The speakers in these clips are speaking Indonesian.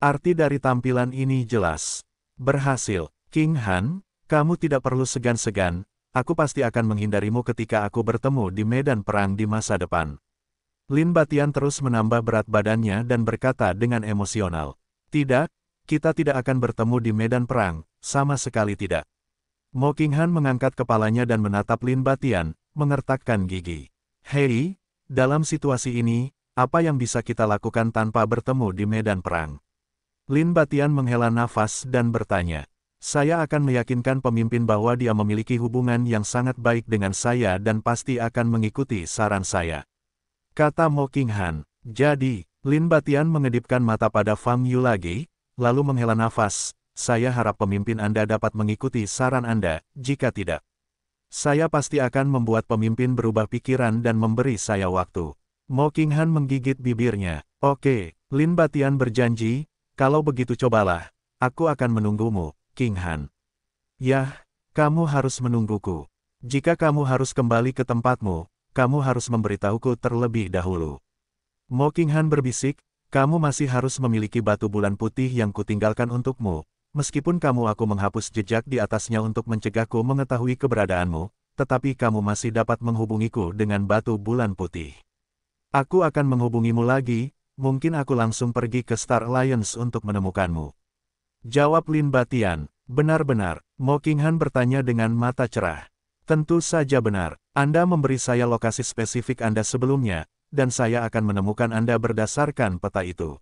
Arti dari tampilan ini jelas. Berhasil, King Han, kamu tidak perlu segan-segan, aku pasti akan menghindarimu ketika aku bertemu di medan perang di masa depan. Lin Batian terus menambah berat badannya dan berkata dengan emosional. Tidak, kita tidak akan bertemu di medan perang, sama sekali tidak. Mo King Han mengangkat kepalanya dan menatap Lin Batian, mengertakkan gigi. Hei, dalam situasi ini, apa yang bisa kita lakukan tanpa bertemu di medan perang? Lin Batian menghela nafas dan bertanya. Saya akan meyakinkan pemimpin bahwa dia memiliki hubungan yang sangat baik dengan saya dan pasti akan mengikuti saran saya. Kata Mo King Han. Jadi, Lin Batian mengedipkan mata pada Fang Yu lagi, lalu menghela nafas. Saya harap pemimpin Anda dapat mengikuti saran Anda, jika tidak. Saya pasti akan membuat pemimpin berubah pikiran dan memberi saya waktu. Mo King Han menggigit bibirnya. Oke, Lin Batian berjanji, kalau begitu cobalah, aku akan menunggumu, King Han. Yah, kamu harus menungguku. Jika kamu harus kembali ke tempatmu, kamu harus memberitahuku terlebih dahulu. Mo King Han berbisik, kamu masih harus memiliki batu bulan putih yang kutinggalkan untukmu, meskipun kamu aku menghapus jejak di atasnya untuk mencegahku mengetahui keberadaanmu, tetapi kamu masih dapat menghubungiku dengan batu bulan putih. Aku akan menghubungimu lagi, mungkin aku langsung pergi ke Star Alliance untuk menemukanmu. Jawab Lin Batian, benar-benar, Mokinghan bertanya dengan mata cerah. Tentu saja benar, Anda memberi saya lokasi spesifik Anda sebelumnya, dan saya akan menemukan Anda berdasarkan peta itu.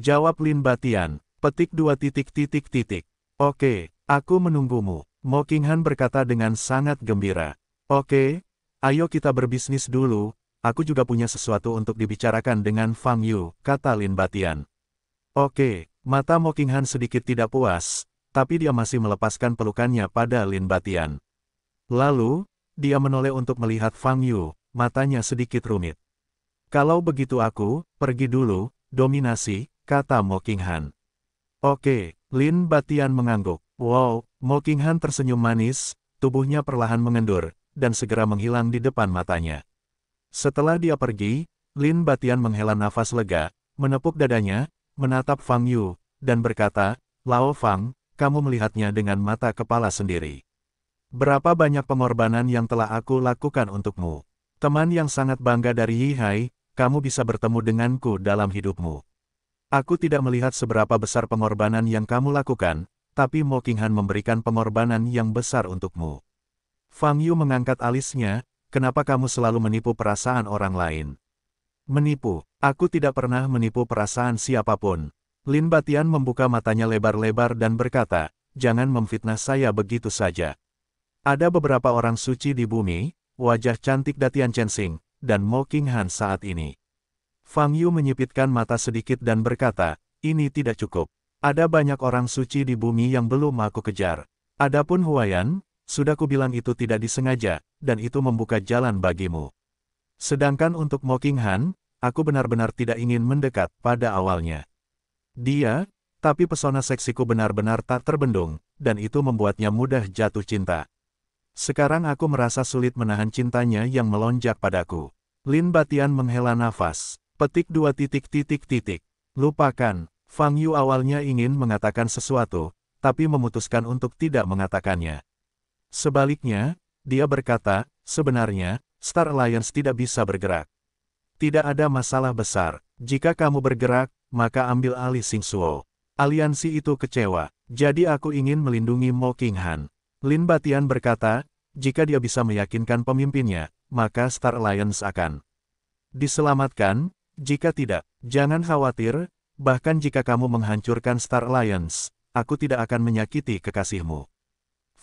Jawab Lin Batian, petik dua titik titik titik. Oke, aku menunggumu, Mokinghan berkata dengan sangat gembira. Oke, ayo kita berbisnis dulu, aku juga punya sesuatu untuk dibicarakan dengan Fang Yu, kata Lin Batian. Oke, mata Han sedikit tidak puas, tapi dia masih melepaskan pelukannya pada Lin Batian. Lalu, dia menoleh untuk melihat Fang Yu, matanya sedikit rumit. Kalau begitu aku, pergi dulu, dominasi, kata Han. Oke, Lin Batian mengangguk. Wow, Han tersenyum manis, tubuhnya perlahan mengendur, dan segera menghilang di depan matanya. Setelah dia pergi, Lin Batian menghela nafas lega, menepuk dadanya, menatap Fang Yu, dan berkata, Lao Fang, kamu melihatnya dengan mata kepala sendiri. Berapa banyak pengorbanan yang telah aku lakukan untukmu. Teman yang sangat bangga dari Yi Hai, kamu bisa bertemu denganku dalam hidupmu. Aku tidak melihat seberapa besar pengorbanan yang kamu lakukan, tapi Mo Qinghan memberikan pengorbanan yang besar untukmu. Fang Yu mengangkat alisnya, Kenapa kamu selalu menipu perasaan orang lain? Menipu, aku tidak pernah menipu perasaan siapapun. Lin Batian membuka matanya lebar-lebar dan berkata, jangan memfitnah saya begitu saja. Ada beberapa orang suci di bumi, wajah cantik Datian Chensing, dan Mo King Han saat ini. Fang Yu menyipitkan mata sedikit dan berkata, ini tidak cukup. Ada banyak orang suci di bumi yang belum aku kejar. Adapun Huayan, sudah kubilang itu tidak disengaja, dan itu membuka jalan bagimu. Sedangkan untuk Moking Han, aku benar-benar tidak ingin mendekat pada awalnya. Dia, tapi pesona seksiku benar-benar tak terbendung, dan itu membuatnya mudah jatuh cinta. Sekarang aku merasa sulit menahan cintanya yang melonjak padaku. Lin Batian menghela nafas. Petik dua titik titik titik. Lupakan, Fang Yu awalnya ingin mengatakan sesuatu, tapi memutuskan untuk tidak mengatakannya. Sebaliknya, dia berkata, sebenarnya, Star Alliance tidak bisa bergerak. Tidak ada masalah besar. Jika kamu bergerak, maka ambil alih Sing Suo. Aliansi itu kecewa, jadi aku ingin melindungi Mo King Han. Lin Batian berkata, jika dia bisa meyakinkan pemimpinnya, maka Star Alliance akan diselamatkan, jika tidak, jangan khawatir, bahkan jika kamu menghancurkan Star Alliance, aku tidak akan menyakiti kekasihmu.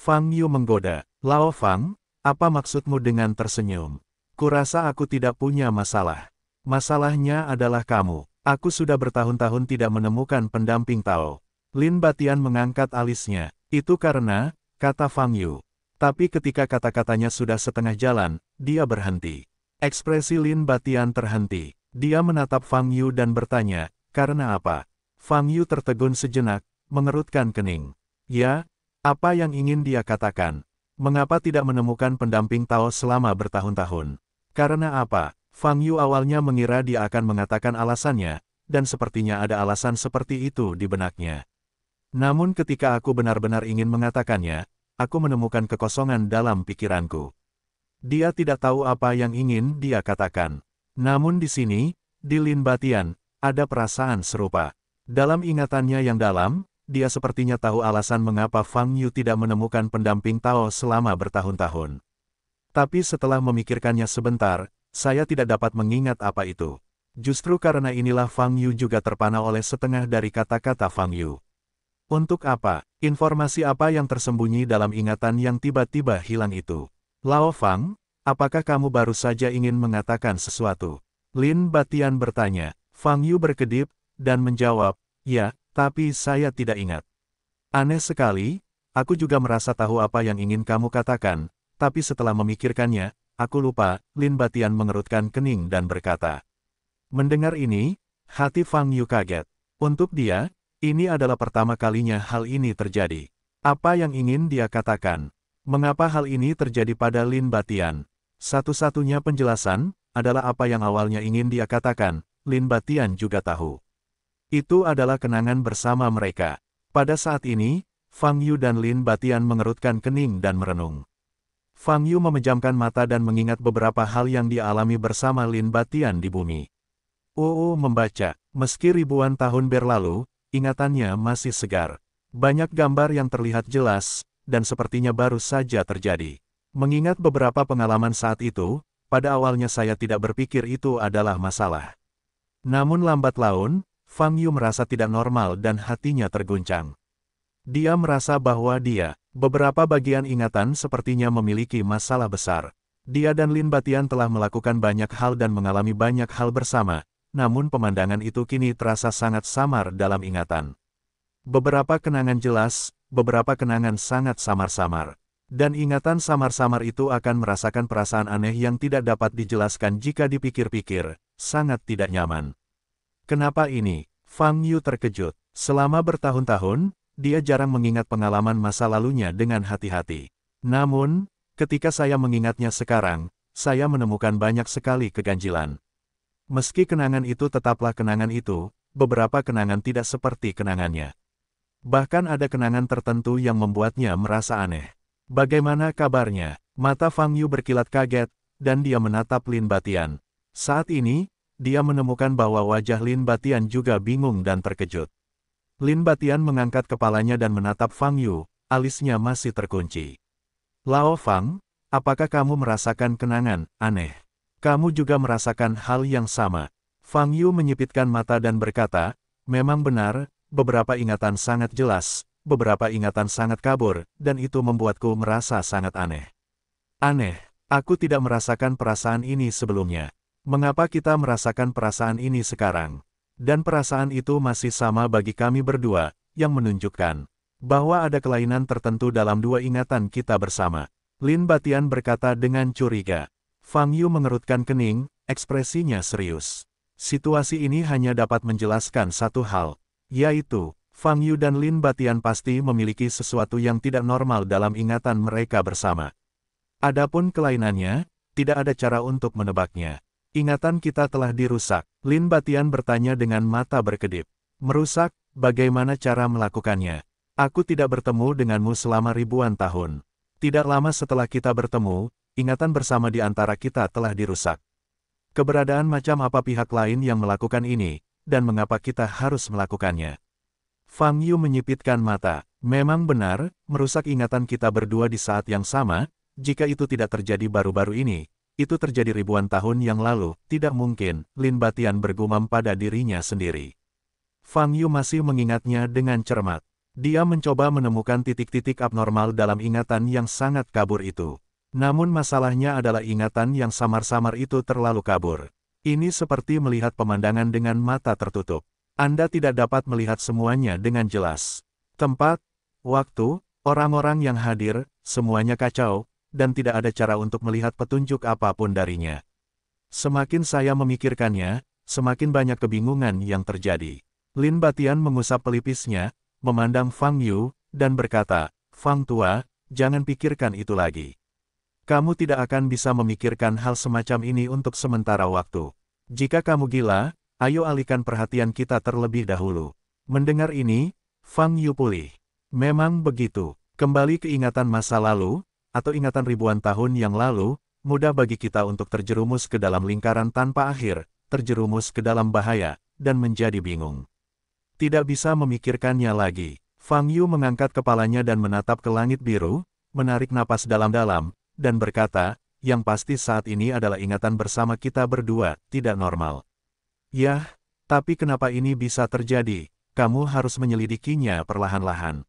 Fang Yu menggoda. Lao Fang, apa maksudmu dengan tersenyum? Kurasa aku tidak punya masalah. Masalahnya adalah kamu. Aku sudah bertahun-tahun tidak menemukan pendamping Tao. Lin Batian mengangkat alisnya. Itu karena, kata Fang Yu. Tapi ketika kata-katanya sudah setengah jalan, dia berhenti. Ekspresi Lin Batian terhenti. Dia menatap Fang Yu dan bertanya, karena apa? Fang Yu tertegun sejenak, mengerutkan kening. Ya, apa yang ingin dia katakan? Mengapa tidak menemukan pendamping Tao selama bertahun-tahun? Karena apa? Fang Yu awalnya mengira dia akan mengatakan alasannya, dan sepertinya ada alasan seperti itu di benaknya. Namun ketika aku benar-benar ingin mengatakannya, aku menemukan kekosongan dalam pikiranku. Dia tidak tahu apa yang ingin dia katakan. Namun di sini, di Lin Batian, ada perasaan serupa. Dalam ingatannya yang dalam, dia sepertinya tahu alasan mengapa Fang Yu tidak menemukan pendamping Tao selama bertahun-tahun. Tapi setelah memikirkannya sebentar, saya tidak dapat mengingat apa itu. Justru karena inilah Fang Yu juga terpana oleh setengah dari kata-kata Fang Yu. Untuk apa, informasi apa yang tersembunyi dalam ingatan yang tiba-tiba hilang itu? Lao Fang, apakah kamu baru saja ingin mengatakan sesuatu? Lin Batian bertanya. Fang Yu berkedip, dan menjawab, ya, tapi saya tidak ingat. Aneh sekali, aku juga merasa tahu apa yang ingin kamu katakan, tapi setelah memikirkannya, aku lupa, Lin Batian mengerutkan kening dan berkata. Mendengar ini, hati Fang Yu kaget. Untuk dia, ini adalah pertama kalinya hal ini terjadi. Apa yang ingin dia katakan? Mengapa hal ini terjadi pada Lin Batian? Satu-satunya penjelasan, adalah apa yang awalnya ingin dia katakan, Lin Batian juga tahu. Itu adalah kenangan bersama mereka. Pada saat ini, Fang Yu dan Lin Batian mengerutkan kening dan merenung. Fang Yu memejamkan mata dan mengingat beberapa hal yang dialami bersama Lin Batian di bumi. Uu oh, oh, membaca, meski ribuan tahun berlalu, ingatannya masih segar. Banyak gambar yang terlihat jelas, dan sepertinya baru saja terjadi. Mengingat beberapa pengalaman saat itu, pada awalnya saya tidak berpikir itu adalah masalah. Namun lambat laun, Fang Yu merasa tidak normal dan hatinya terguncang. Dia merasa bahwa dia, beberapa bagian ingatan sepertinya memiliki masalah besar. Dia dan Lin Batian telah melakukan banyak hal dan mengalami banyak hal bersama, namun pemandangan itu kini terasa sangat samar dalam ingatan. Beberapa kenangan jelas, beberapa kenangan sangat samar-samar. Dan ingatan samar-samar itu akan merasakan perasaan aneh yang tidak dapat dijelaskan jika dipikir-pikir, sangat tidak nyaman. Kenapa ini? Fang Yu terkejut. Selama bertahun-tahun, dia jarang mengingat pengalaman masa lalunya dengan hati-hati. Namun, ketika saya mengingatnya sekarang, saya menemukan banyak sekali keganjilan. Meski kenangan itu tetaplah kenangan itu, beberapa kenangan tidak seperti kenangannya. Bahkan ada kenangan tertentu yang membuatnya merasa aneh. Bagaimana kabarnya? Mata Fang Yu berkilat kaget, dan dia menatap Lin Batian. Saat ini, dia menemukan bahwa wajah Lin Batian juga bingung dan terkejut. Lin Batian mengangkat kepalanya dan menatap Fang Yu, alisnya masih terkunci. Lao Fang, apakah kamu merasakan kenangan, aneh? Kamu juga merasakan hal yang sama. Fang Yu menyipitkan mata dan berkata, memang benar, beberapa ingatan sangat jelas, beberapa ingatan sangat kabur, dan itu membuatku merasa sangat aneh. Aneh, aku tidak merasakan perasaan ini sebelumnya. Mengapa kita merasakan perasaan ini sekarang? Dan perasaan itu masih sama bagi kami berdua, yang menunjukkan bahwa ada kelainan tertentu dalam dua ingatan kita bersama. Lin Batian berkata dengan curiga. Fang Yu mengerutkan kening, ekspresinya serius. Situasi ini hanya dapat menjelaskan satu hal, yaitu, Fang Yu dan Lin Batian pasti memiliki sesuatu yang tidak normal dalam ingatan mereka bersama. Adapun kelainannya, tidak ada cara untuk menebaknya. Ingatan kita telah dirusak, Lin Batian bertanya dengan mata berkedip. Merusak, bagaimana cara melakukannya? Aku tidak bertemu denganmu selama ribuan tahun. Tidak lama setelah kita bertemu, ingatan bersama di antara kita telah dirusak. Keberadaan macam apa pihak lain yang melakukan ini, dan mengapa kita harus melakukannya? Fang Yu menyipitkan mata. Memang benar, merusak ingatan kita berdua di saat yang sama, jika itu tidak terjadi baru-baru ini, itu terjadi ribuan tahun yang lalu, tidak mungkin, Lin Batian bergumam pada dirinya sendiri. Fang Yu masih mengingatnya dengan cermat. Dia mencoba menemukan titik-titik abnormal dalam ingatan yang sangat kabur itu. Namun masalahnya adalah ingatan yang samar-samar itu terlalu kabur. Ini seperti melihat pemandangan dengan mata tertutup. Anda tidak dapat melihat semuanya dengan jelas. Tempat, waktu, orang-orang yang hadir, semuanya kacau, dan tidak ada cara untuk melihat petunjuk apapun darinya. Semakin saya memikirkannya, semakin banyak kebingungan yang terjadi. Lin Batian mengusap pelipisnya, memandang Fang Yu, dan berkata, Fang Tua, jangan pikirkan itu lagi. Kamu tidak akan bisa memikirkan hal semacam ini untuk sementara waktu. Jika kamu gila, ayo alihkan perhatian kita terlebih dahulu. Mendengar ini, Fang Yu pulih. Memang begitu. Kembali ke ingatan masa lalu, atau ingatan ribuan tahun yang lalu, mudah bagi kita untuk terjerumus ke dalam lingkaran tanpa akhir, terjerumus ke dalam bahaya, dan menjadi bingung. Tidak bisa memikirkannya lagi. Fang Yu mengangkat kepalanya dan menatap ke langit biru, menarik napas dalam-dalam, dan berkata, yang pasti saat ini adalah ingatan bersama kita berdua, tidak normal. Yah, tapi kenapa ini bisa terjadi? Kamu harus menyelidikinya perlahan-lahan.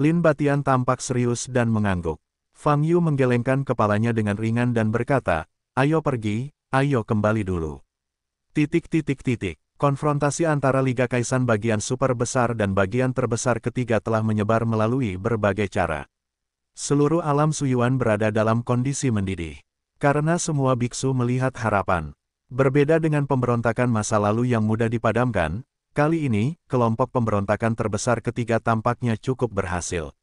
Lin Batian tampak serius dan mengangguk. Fang Yu menggelengkan kepalanya dengan ringan dan berkata, ayo pergi, ayo kembali dulu. Titik titik titik. Konfrontasi antara Liga Kaisan bagian super besar dan bagian terbesar ketiga telah menyebar melalui berbagai cara. Seluruh alam Suyuan berada dalam kondisi mendidih. Karena semua biksu melihat harapan. Berbeda dengan pemberontakan masa lalu yang mudah dipadamkan, kali ini, kelompok pemberontakan terbesar ketiga tampaknya cukup berhasil.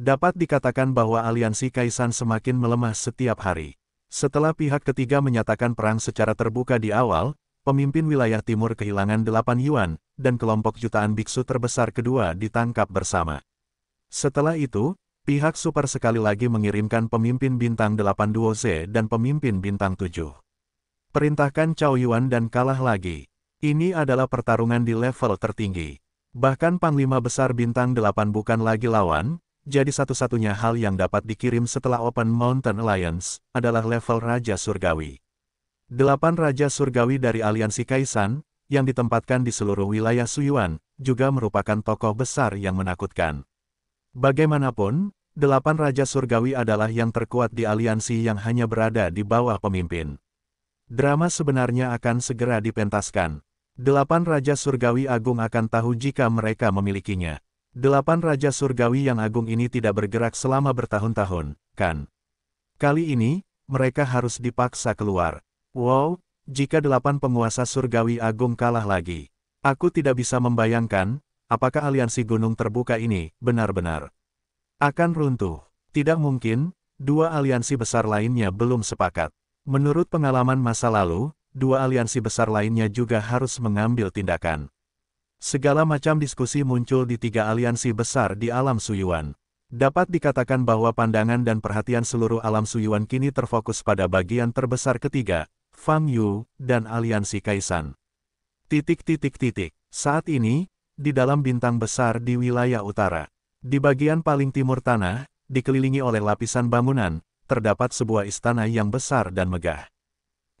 Dapat dikatakan bahwa aliansi Kaisan semakin melemah setiap hari. Setelah pihak ketiga menyatakan perang secara terbuka di awal, pemimpin wilayah timur kehilangan delapan yuan, dan kelompok jutaan biksu terbesar kedua ditangkap bersama. Setelah itu, pihak super sekali lagi mengirimkan pemimpin bintang 8 Duo Z dan pemimpin bintang 7. Perintahkan Cao Yuan dan kalah lagi. Ini adalah pertarungan di level tertinggi. Bahkan Panglima Besar Bintang 8 bukan lagi lawan, jadi satu-satunya hal yang dapat dikirim setelah Open Mountain Alliance adalah level Raja Surgawi. Delapan Raja Surgawi dari aliansi Kaisan, yang ditempatkan di seluruh wilayah Suyuan, juga merupakan tokoh besar yang menakutkan. Bagaimanapun, delapan Raja Surgawi adalah yang terkuat di aliansi yang hanya berada di bawah pemimpin. Drama sebenarnya akan segera dipentaskan. Delapan Raja Surgawi Agung akan tahu jika mereka memilikinya. Delapan Raja Surgawi yang agung ini tidak bergerak selama bertahun-tahun, kan? Kali ini, mereka harus dipaksa keluar. Wow, jika delapan penguasa surgawi agung kalah lagi. Aku tidak bisa membayangkan, apakah aliansi gunung terbuka ini benar-benar akan runtuh. Tidak mungkin, dua aliansi besar lainnya belum sepakat. Menurut pengalaman masa lalu, dua aliansi besar lainnya juga harus mengambil tindakan. Segala macam diskusi muncul di tiga aliansi besar di alam Suyuan. Dapat dikatakan bahwa pandangan dan perhatian seluruh alam Suyuan kini terfokus pada bagian terbesar ketiga, Fang Yu, dan aliansi Kaisan. Titik-titik-titik, saat ini, di dalam bintang besar di wilayah utara, di bagian paling timur tanah, dikelilingi oleh lapisan bangunan, terdapat sebuah istana yang besar dan megah.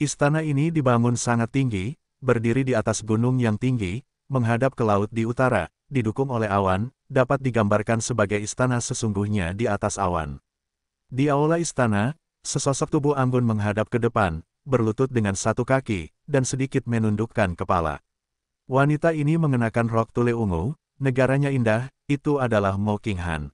Istana ini dibangun sangat tinggi, berdiri di atas gunung yang tinggi, menghadap ke laut di utara, didukung oleh awan, dapat digambarkan sebagai istana sesungguhnya di atas awan. Di aula istana, sesosok tubuh Anggun menghadap ke depan, berlutut dengan satu kaki, dan sedikit menundukkan kepala. Wanita ini mengenakan rok tule ungu, negaranya indah, itu adalah Mo Han.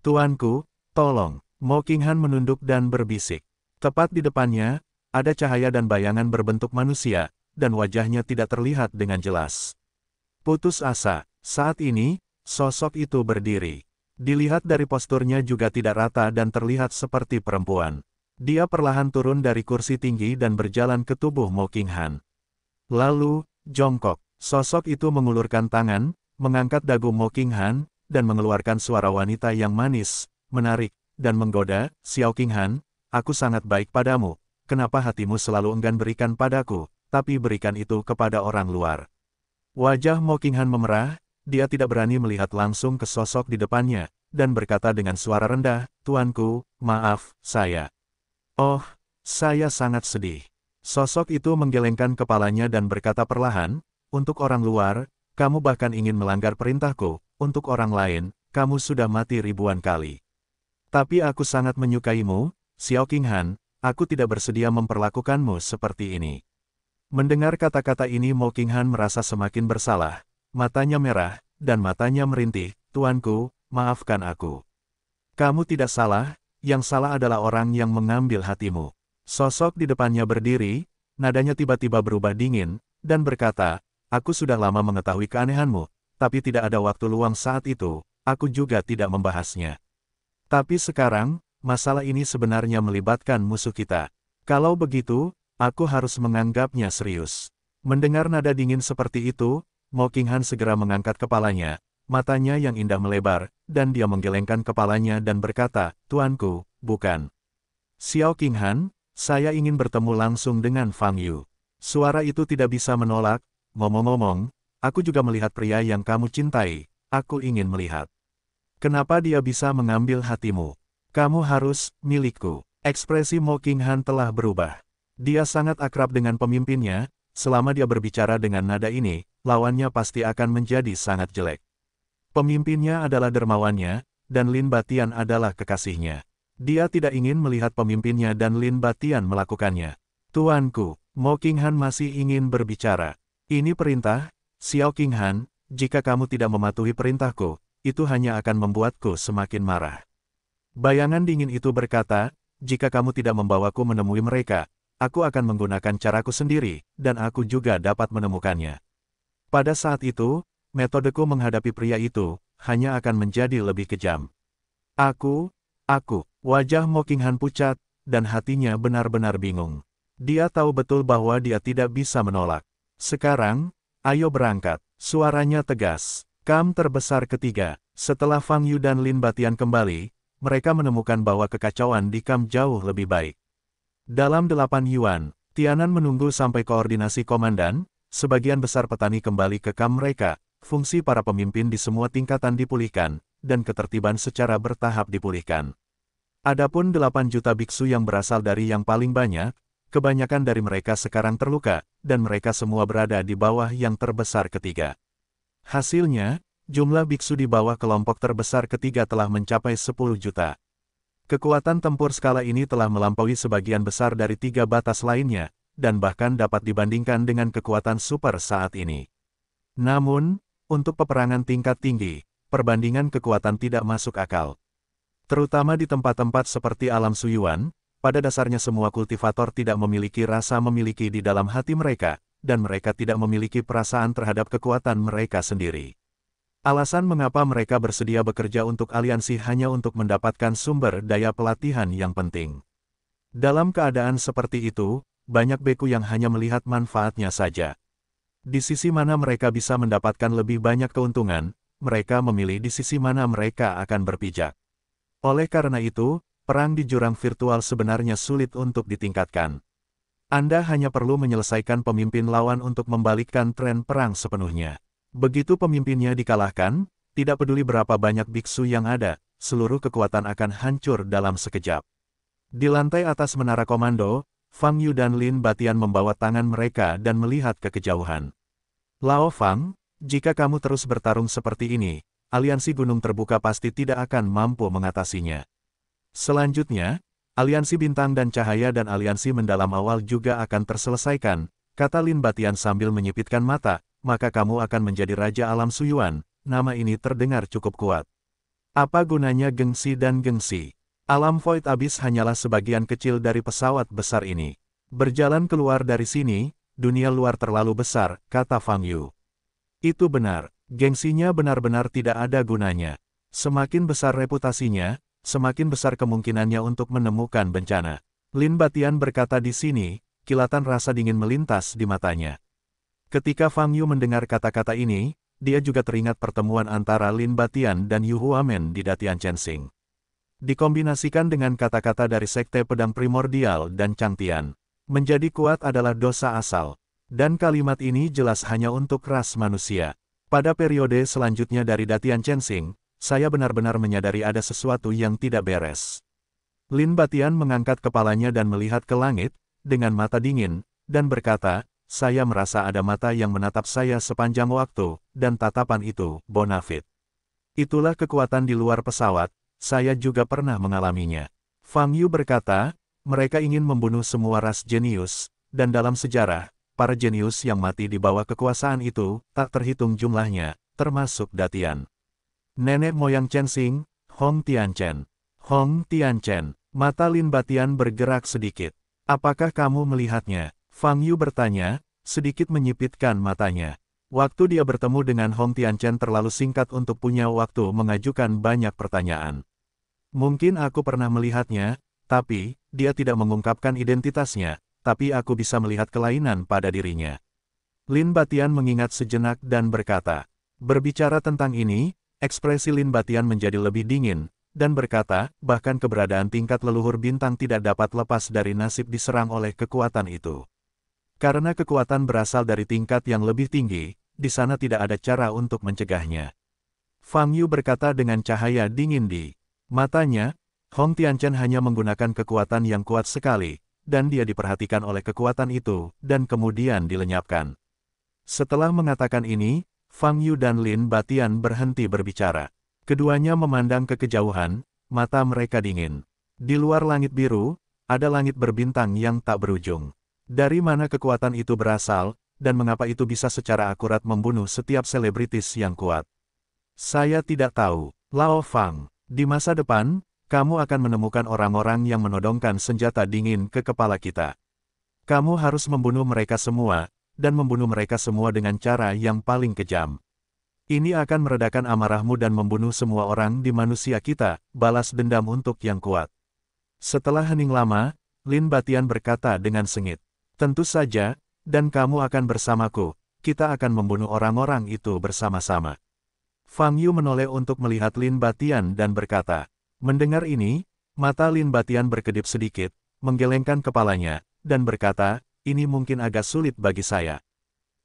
Tuanku, tolong, Mo Han menunduk dan berbisik. Tepat di depannya, ada cahaya dan bayangan berbentuk manusia, dan wajahnya tidak terlihat dengan jelas. Putus asa, saat ini, sosok itu berdiri. Dilihat dari posturnya juga tidak rata dan terlihat seperti perempuan. Dia perlahan turun dari kursi tinggi dan berjalan ke tubuh Mo Han. Lalu, jongkok, sosok itu mengulurkan tangan, mengangkat dagu Mo Han, dan mengeluarkan suara wanita yang manis, menarik, dan menggoda, Xiao Han, aku sangat baik padamu, kenapa hatimu selalu enggan berikan padaku, tapi berikan itu kepada orang luar. Wajah Mokinghan memerah, dia tidak berani melihat langsung ke sosok di depannya, dan berkata dengan suara rendah, Tuanku, maaf, saya. Oh, saya sangat sedih. Sosok itu menggelengkan kepalanya dan berkata perlahan, Untuk orang luar, kamu bahkan ingin melanggar perintahku, untuk orang lain, kamu sudah mati ribuan kali. Tapi aku sangat menyukaimu, Xiao Qinghan, aku tidak bersedia memperlakukanmu seperti ini. Mendengar kata-kata ini Mokinghan merasa semakin bersalah, matanya merah, dan matanya merintih, Tuanku, maafkan aku. Kamu tidak salah, yang salah adalah orang yang mengambil hatimu. Sosok di depannya berdiri, nadanya tiba-tiba berubah dingin, dan berkata, Aku sudah lama mengetahui keanehanmu, tapi tidak ada waktu luang saat itu, aku juga tidak membahasnya. Tapi sekarang, masalah ini sebenarnya melibatkan musuh kita. Kalau begitu, Aku harus menganggapnya serius. Mendengar nada dingin seperti itu, Mo Han segera mengangkat kepalanya, matanya yang indah melebar, dan dia menggelengkan kepalanya dan berkata, Tuanku, bukan. Xiao Qinghan, saya ingin bertemu langsung dengan Fang Yu. Suara itu tidak bisa menolak, ngomong-ngomong, aku juga melihat pria yang kamu cintai, aku ingin melihat. Kenapa dia bisa mengambil hatimu? Kamu harus milikku. Ekspresi Mo Han telah berubah. Dia sangat akrab dengan pemimpinnya, selama dia berbicara dengan nada ini, lawannya pasti akan menjadi sangat jelek. Pemimpinnya adalah dermawannya, dan Lin Batian adalah kekasihnya. Dia tidak ingin melihat pemimpinnya dan Lin Batian melakukannya. Tuanku, Mo Kinghan masih ingin berbicara. Ini perintah, Xiao Kinghan. jika kamu tidak mematuhi perintahku, itu hanya akan membuatku semakin marah. Bayangan dingin itu berkata, jika kamu tidak membawaku menemui mereka, aku akan menggunakan caraku sendiri, dan aku juga dapat menemukannya. Pada saat itu, metodeku menghadapi pria itu, hanya akan menjadi lebih kejam. Aku, aku, wajah Mokinghan pucat, dan hatinya benar-benar bingung. Dia tahu betul bahwa dia tidak bisa menolak. Sekarang, ayo berangkat. Suaranya tegas. Kam terbesar ketiga. Setelah Fang Yu dan Lin Batian kembali, mereka menemukan bahwa kekacauan di Kam jauh lebih baik. Dalam delapan yuan, Tianan menunggu sampai koordinasi komandan, sebagian besar petani kembali ke kam mereka, fungsi para pemimpin di semua tingkatan dipulihkan, dan ketertiban secara bertahap dipulihkan. Adapun delapan juta biksu yang berasal dari yang paling banyak, kebanyakan dari mereka sekarang terluka, dan mereka semua berada di bawah yang terbesar ketiga. Hasilnya, jumlah biksu di bawah kelompok terbesar ketiga telah mencapai sepuluh juta. Kekuatan tempur skala ini telah melampaui sebagian besar dari tiga batas lainnya, dan bahkan dapat dibandingkan dengan kekuatan super saat ini. Namun, untuk peperangan tingkat tinggi, perbandingan kekuatan tidak masuk akal. Terutama di tempat-tempat seperti alam suyuan, pada dasarnya semua kultivator tidak memiliki rasa memiliki di dalam hati mereka, dan mereka tidak memiliki perasaan terhadap kekuatan mereka sendiri. Alasan mengapa mereka bersedia bekerja untuk aliansi hanya untuk mendapatkan sumber daya pelatihan yang penting. Dalam keadaan seperti itu, banyak beku yang hanya melihat manfaatnya saja. Di sisi mana mereka bisa mendapatkan lebih banyak keuntungan, mereka memilih di sisi mana mereka akan berpijak. Oleh karena itu, perang di jurang virtual sebenarnya sulit untuk ditingkatkan. Anda hanya perlu menyelesaikan pemimpin lawan untuk membalikkan tren perang sepenuhnya. Begitu pemimpinnya dikalahkan, tidak peduli berapa banyak biksu yang ada, seluruh kekuatan akan hancur dalam sekejap. Di lantai atas menara komando, Fang Yu dan Lin Batian membawa tangan mereka dan melihat ke kejauhan. Lao Fang, jika kamu terus bertarung seperti ini, aliansi gunung terbuka pasti tidak akan mampu mengatasinya. Selanjutnya, aliansi bintang dan cahaya dan aliansi mendalam awal juga akan terselesaikan, kata Lin Batian sambil menyipitkan mata, maka kamu akan menjadi Raja Alam Suyuan, nama ini terdengar cukup kuat. Apa gunanya gengsi dan gengsi? Alam Void Abyss hanyalah sebagian kecil dari pesawat besar ini. Berjalan keluar dari sini, dunia luar terlalu besar, kata Fang Yu. Itu benar, gengsinya benar-benar tidak ada gunanya. Semakin besar reputasinya, semakin besar kemungkinannya untuk menemukan bencana. Lin Batian berkata di sini, kilatan rasa dingin melintas di matanya. Ketika Fang Yu mendengar kata-kata ini, dia juga teringat pertemuan antara Lin Batian dan Yu Huamen di Datian Chensing. Dikombinasikan dengan kata-kata dari Sekte Pedang Primordial dan Changtian, menjadi kuat adalah dosa asal. Dan kalimat ini jelas hanya untuk ras manusia. Pada periode selanjutnya dari Datian Chensing, saya benar-benar menyadari ada sesuatu yang tidak beres. Lin Batian mengangkat kepalanya dan melihat ke langit, dengan mata dingin, dan berkata, saya merasa ada mata yang menatap saya sepanjang waktu, dan tatapan itu, bonafit. Itulah kekuatan di luar pesawat, saya juga pernah mengalaminya. Fang Yu berkata, mereka ingin membunuh semua ras jenius, dan dalam sejarah, para jenius yang mati di bawah kekuasaan itu, tak terhitung jumlahnya, termasuk Datian. Nenek moyang Chen Sing, Hong Tian Chen, Hong Tian Chen. mata Lin Batian bergerak sedikit. Apakah kamu melihatnya? Fang Yu bertanya, sedikit menyipitkan matanya. Waktu dia bertemu dengan Hong Tianchen terlalu singkat untuk punya waktu mengajukan banyak pertanyaan. Mungkin aku pernah melihatnya, tapi, dia tidak mengungkapkan identitasnya, tapi aku bisa melihat kelainan pada dirinya. Lin Batian mengingat sejenak dan berkata, berbicara tentang ini, ekspresi Lin Batian menjadi lebih dingin, dan berkata, bahkan keberadaan tingkat leluhur bintang tidak dapat lepas dari nasib diserang oleh kekuatan itu. Karena kekuatan berasal dari tingkat yang lebih tinggi, di sana tidak ada cara untuk mencegahnya. Fang Yu berkata dengan cahaya dingin di matanya, Hong Tianchen hanya menggunakan kekuatan yang kuat sekali, dan dia diperhatikan oleh kekuatan itu, dan kemudian dilenyapkan. Setelah mengatakan ini, Fang Yu dan Lin Batian berhenti berbicara. Keduanya memandang ke kejauhan, mata mereka dingin. Di luar langit biru, ada langit berbintang yang tak berujung. Dari mana kekuatan itu berasal, dan mengapa itu bisa secara akurat membunuh setiap selebritis yang kuat? Saya tidak tahu, Lao Fang. Di masa depan, kamu akan menemukan orang-orang yang menodongkan senjata dingin ke kepala kita. Kamu harus membunuh mereka semua, dan membunuh mereka semua dengan cara yang paling kejam. Ini akan meredakan amarahmu dan membunuh semua orang di manusia kita, balas dendam untuk yang kuat. Setelah hening lama, Lin Batian berkata dengan sengit. Tentu saja, dan kamu akan bersamaku, kita akan membunuh orang-orang itu bersama-sama. Fang Yu menoleh untuk melihat Lin Batian dan berkata, Mendengar ini, mata Lin Batian berkedip sedikit, menggelengkan kepalanya, dan berkata, ini mungkin agak sulit bagi saya.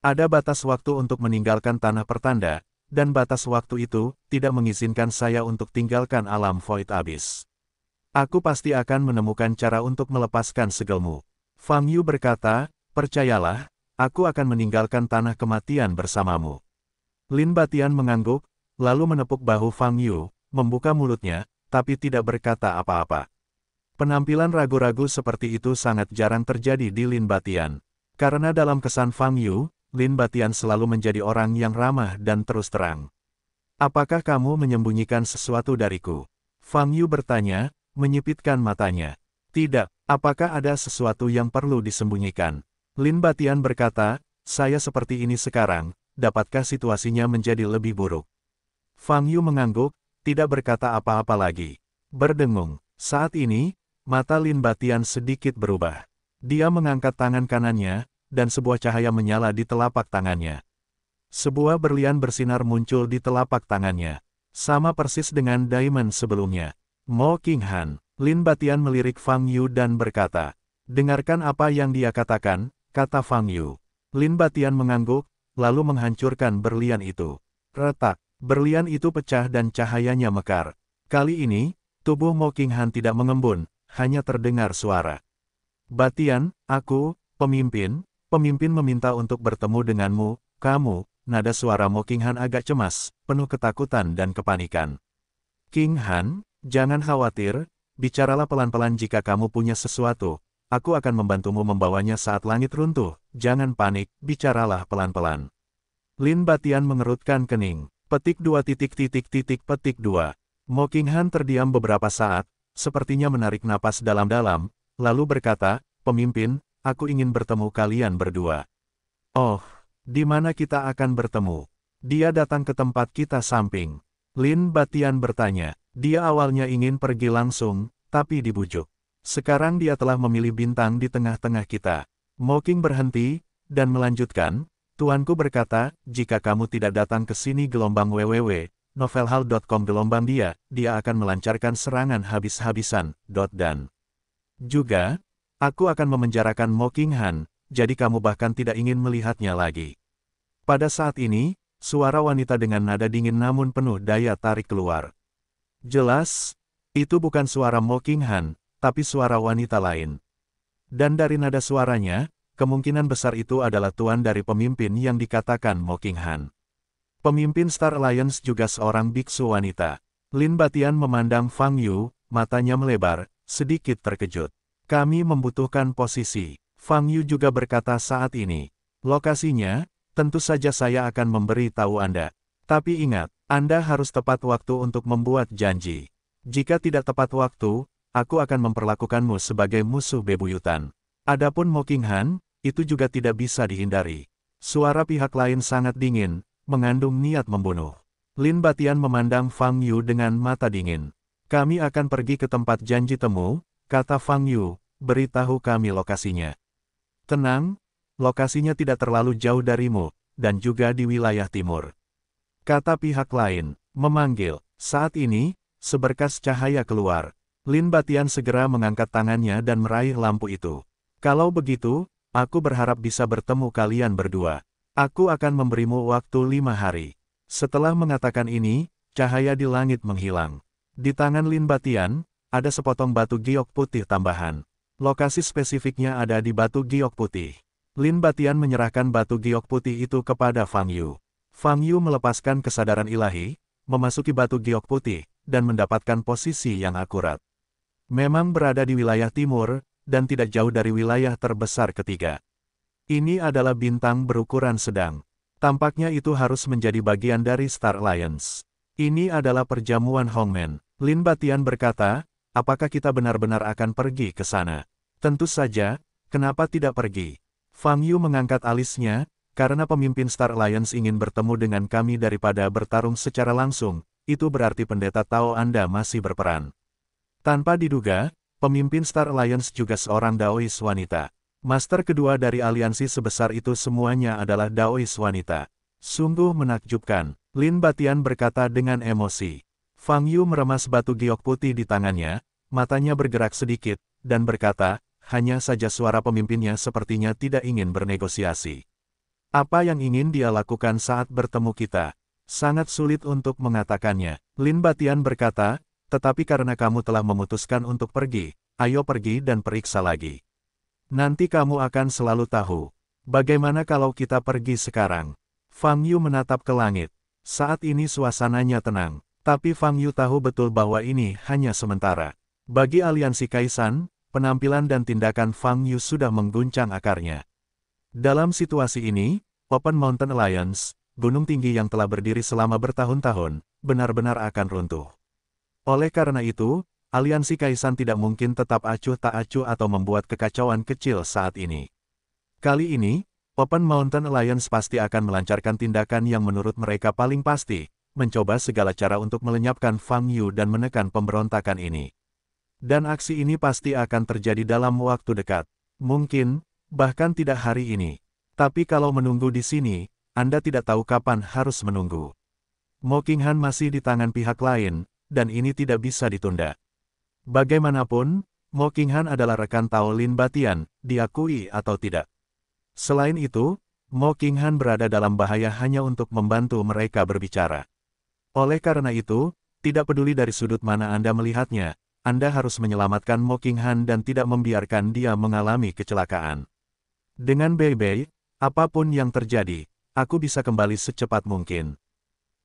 Ada batas waktu untuk meninggalkan tanah pertanda, dan batas waktu itu tidak mengizinkan saya untuk tinggalkan alam void abis. Aku pasti akan menemukan cara untuk melepaskan segelmu. Fang Yu berkata, percayalah, aku akan meninggalkan tanah kematian bersamamu. Lin Batian mengangguk, lalu menepuk bahu Fang Yu, membuka mulutnya, tapi tidak berkata apa-apa. Penampilan ragu-ragu seperti itu sangat jarang terjadi di Lin Batian. Karena dalam kesan Fang Yu, Lin Batian selalu menjadi orang yang ramah dan terus terang. Apakah kamu menyembunyikan sesuatu dariku? Fang Yu bertanya, menyipitkan matanya. Tidak, apakah ada sesuatu yang perlu disembunyikan? Lin Batian berkata, saya seperti ini sekarang, dapatkah situasinya menjadi lebih buruk? Fang Yu mengangguk, tidak berkata apa-apa lagi. Berdengung, saat ini, mata Lin Batian sedikit berubah. Dia mengangkat tangan kanannya, dan sebuah cahaya menyala di telapak tangannya. Sebuah berlian bersinar muncul di telapak tangannya. Sama persis dengan diamond sebelumnya. Mo Han. Lin Batian melirik Fang Yu dan berkata, Dengarkan apa yang dia katakan, kata Fang Yu. Lin Batian mengangguk, lalu menghancurkan berlian itu. Retak, berlian itu pecah dan cahayanya mekar. Kali ini, tubuh Mo King Han tidak mengembun, hanya terdengar suara. Batian, aku, pemimpin, pemimpin meminta untuk bertemu denganmu, kamu, nada suara Mo King Han agak cemas, penuh ketakutan dan kepanikan. King Han, jangan khawatir, Bicaralah pelan-pelan jika kamu punya sesuatu, aku akan membantumu membawanya saat langit runtuh, jangan panik, bicaralah pelan-pelan. Lin Batian mengerutkan kening, petik dua titik titik titik petik dua. Mokinghan terdiam beberapa saat, sepertinya menarik napas dalam-dalam, lalu berkata, pemimpin, aku ingin bertemu kalian berdua. Oh, di mana kita akan bertemu? Dia datang ke tempat kita samping. Lin Batian bertanya, dia awalnya ingin pergi langsung, tapi dibujuk. Sekarang dia telah memilih bintang di tengah-tengah kita. Moking berhenti, dan melanjutkan, Tuanku berkata, jika kamu tidak datang ke sini gelombang www, novelhal.com gelombang dia, dia akan melancarkan serangan habis-habisan, dot dan. Juga, aku akan memenjarakan Moking Han, jadi kamu bahkan tidak ingin melihatnya lagi. Pada saat ini, suara wanita dengan nada dingin namun penuh daya tarik keluar. Jelas, itu bukan suara Mockingham, tapi suara wanita lain. Dan dari nada suaranya, kemungkinan besar itu adalah tuan dari pemimpin yang dikatakan Mockingham. Pemimpin Star Alliance juga seorang biksu wanita. Lin Batian memandang Fang Yu, matanya melebar, sedikit terkejut. Kami membutuhkan posisi. Fang Yu juga berkata saat ini. Lokasinya, tentu saja saya akan memberi tahu Anda. Tapi ingat, anda harus tepat waktu untuk membuat janji. Jika tidak tepat waktu, aku akan memperlakukanmu sebagai musuh bebuyutan. Adapun Mockinghan, itu juga tidak bisa dihindari. Suara pihak lain sangat dingin, mengandung niat membunuh. Lin Batian memandang Fang Yu dengan mata dingin. Kami akan pergi ke tempat janji temu, kata Fang Yu, beritahu kami lokasinya. Tenang, lokasinya tidak terlalu jauh darimu, dan juga di wilayah timur. Kata pihak lain, memanggil. Saat ini, seberkas cahaya keluar. Lin Batian segera mengangkat tangannya dan meraih lampu itu. Kalau begitu, aku berharap bisa bertemu kalian berdua. Aku akan memberimu waktu lima hari. Setelah mengatakan ini, cahaya di langit menghilang. Di tangan Lin Batian, ada sepotong batu giok putih tambahan. Lokasi spesifiknya ada di batu giok putih. Lin Batian menyerahkan batu giok putih itu kepada Fang Yu. Fang Yu melepaskan kesadaran ilahi, memasuki batu giok putih, dan mendapatkan posisi yang akurat. Memang berada di wilayah timur, dan tidak jauh dari wilayah terbesar ketiga. Ini adalah bintang berukuran sedang. Tampaknya itu harus menjadi bagian dari Star Alliance. Ini adalah perjamuan Hongmen. Lin Batian berkata, apakah kita benar-benar akan pergi ke sana? Tentu saja, kenapa tidak pergi? Fang Yu mengangkat alisnya, karena pemimpin Star Alliance ingin bertemu dengan kami daripada bertarung secara langsung, itu berarti pendeta Tao Anda masih berperan. Tanpa diduga, pemimpin Star Alliance juga seorang Daois wanita. Master kedua dari aliansi sebesar itu semuanya adalah Daois wanita. Sungguh menakjubkan, Lin Batian berkata dengan emosi. Fang Yu meremas batu giok putih di tangannya, matanya bergerak sedikit, dan berkata, hanya saja suara pemimpinnya sepertinya tidak ingin bernegosiasi. Apa yang ingin dia lakukan saat bertemu kita? Sangat sulit untuk mengatakannya. Lin Batian berkata, tetapi karena kamu telah memutuskan untuk pergi, ayo pergi dan periksa lagi. Nanti kamu akan selalu tahu. Bagaimana kalau kita pergi sekarang? Fang Yu menatap ke langit. Saat ini suasananya tenang, tapi Fang Yu tahu betul bahwa ini hanya sementara. Bagi aliansi Kaisan, penampilan dan tindakan Fang Yu sudah mengguncang akarnya. Dalam situasi ini, Open Mountain Alliance, gunung tinggi yang telah berdiri selama bertahun-tahun, benar-benar akan runtuh. Oleh karena itu, aliansi Kaisan tidak mungkin tetap acuh tak acuh atau membuat kekacauan kecil saat ini. Kali ini, Open Mountain Alliance pasti akan melancarkan tindakan yang menurut mereka paling pasti, mencoba segala cara untuk melenyapkan Fang Yu dan menekan pemberontakan ini. Dan aksi ini pasti akan terjadi dalam waktu dekat. Mungkin, Bahkan tidak hari ini. Tapi kalau menunggu di sini, Anda tidak tahu kapan harus menunggu. Mockingham masih di tangan pihak lain, dan ini tidak bisa ditunda. Bagaimanapun, Mockingham adalah rekan taulin Batian, diakui atau tidak. Selain itu, Mockingham berada dalam bahaya hanya untuk membantu mereka berbicara. Oleh karena itu, tidak peduli dari sudut mana Anda melihatnya, Anda harus menyelamatkan Mockingham dan tidak membiarkan dia mengalami kecelakaan. Dengan Bei, apapun yang terjadi, aku bisa kembali secepat mungkin.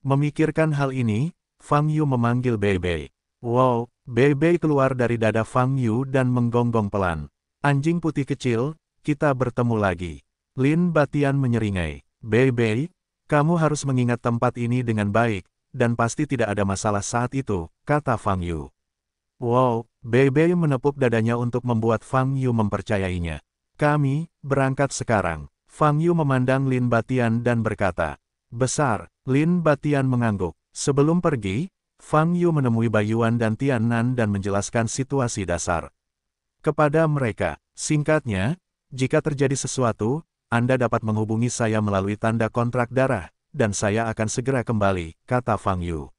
Memikirkan hal ini, Fang Yu memanggil Bei. Wow, Bei keluar dari dada Fang Yu dan menggonggong pelan. Anjing putih kecil, kita bertemu lagi. Lin Batian menyeringai. Bei, kamu harus mengingat tempat ini dengan baik, dan pasti tidak ada masalah saat itu, kata Fang Yu. Wow, Bei menepuk dadanya untuk membuat Fang Yu mempercayainya. Kami, berangkat sekarang. Fang Yu memandang Lin Batian dan berkata, Besar, Lin Batian mengangguk. Sebelum pergi, Fang Yu menemui Bayuan dan Tian Nan dan menjelaskan situasi dasar. Kepada mereka, singkatnya, jika terjadi sesuatu, Anda dapat menghubungi saya melalui tanda kontrak darah, dan saya akan segera kembali, kata Fang Yu.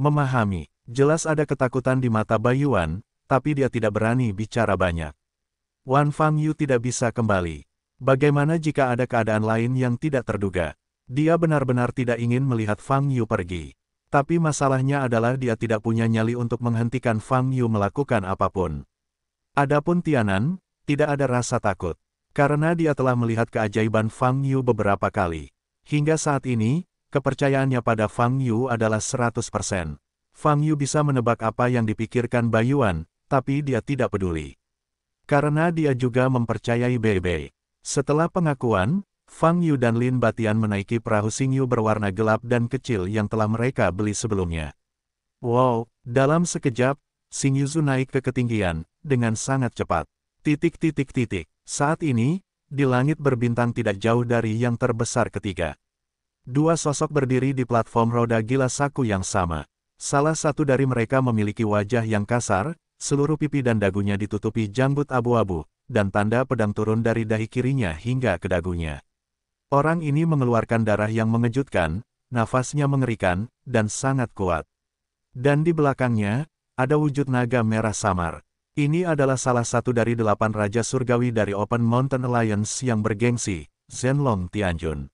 Memahami, jelas ada ketakutan di mata Bayuan, tapi dia tidak berani bicara banyak. Wan Fang Yu tidak bisa kembali. Bagaimana jika ada keadaan lain yang tidak terduga? Dia benar-benar tidak ingin melihat Fang Yu pergi. Tapi masalahnya adalah dia tidak punya nyali untuk menghentikan Fang Yu melakukan apapun. Adapun Tianan, tidak ada rasa takut. Karena dia telah melihat keajaiban Fang Yu beberapa kali. Hingga saat ini, kepercayaannya pada Fang Yu adalah 100%. Fang Yu bisa menebak apa yang dipikirkan Bayuan, tapi dia tidak peduli karena dia juga mempercayai Bei Bei. Setelah pengakuan, Fang Yu dan Lin Batian menaiki perahu Yu berwarna gelap dan kecil yang telah mereka beli sebelumnya. Wow, dalam sekejap, Sing Yuzu naik ke ketinggian, dengan sangat cepat. Titik-titik-titik, saat ini, di langit berbintang tidak jauh dari yang terbesar ketiga. Dua sosok berdiri di platform roda gila saku yang sama. Salah satu dari mereka memiliki wajah yang kasar, seluruh pipi dan dagunya ditutupi janggut abu-abu, dan tanda pedang turun dari dahi kirinya hingga ke dagunya. Orang ini mengeluarkan darah yang mengejutkan, nafasnya mengerikan, dan sangat kuat. Dan di belakangnya, ada wujud naga merah samar. Ini adalah salah satu dari delapan Raja Surgawi dari Open Mountain Alliance yang bergengsi, Zenlong Tianjun.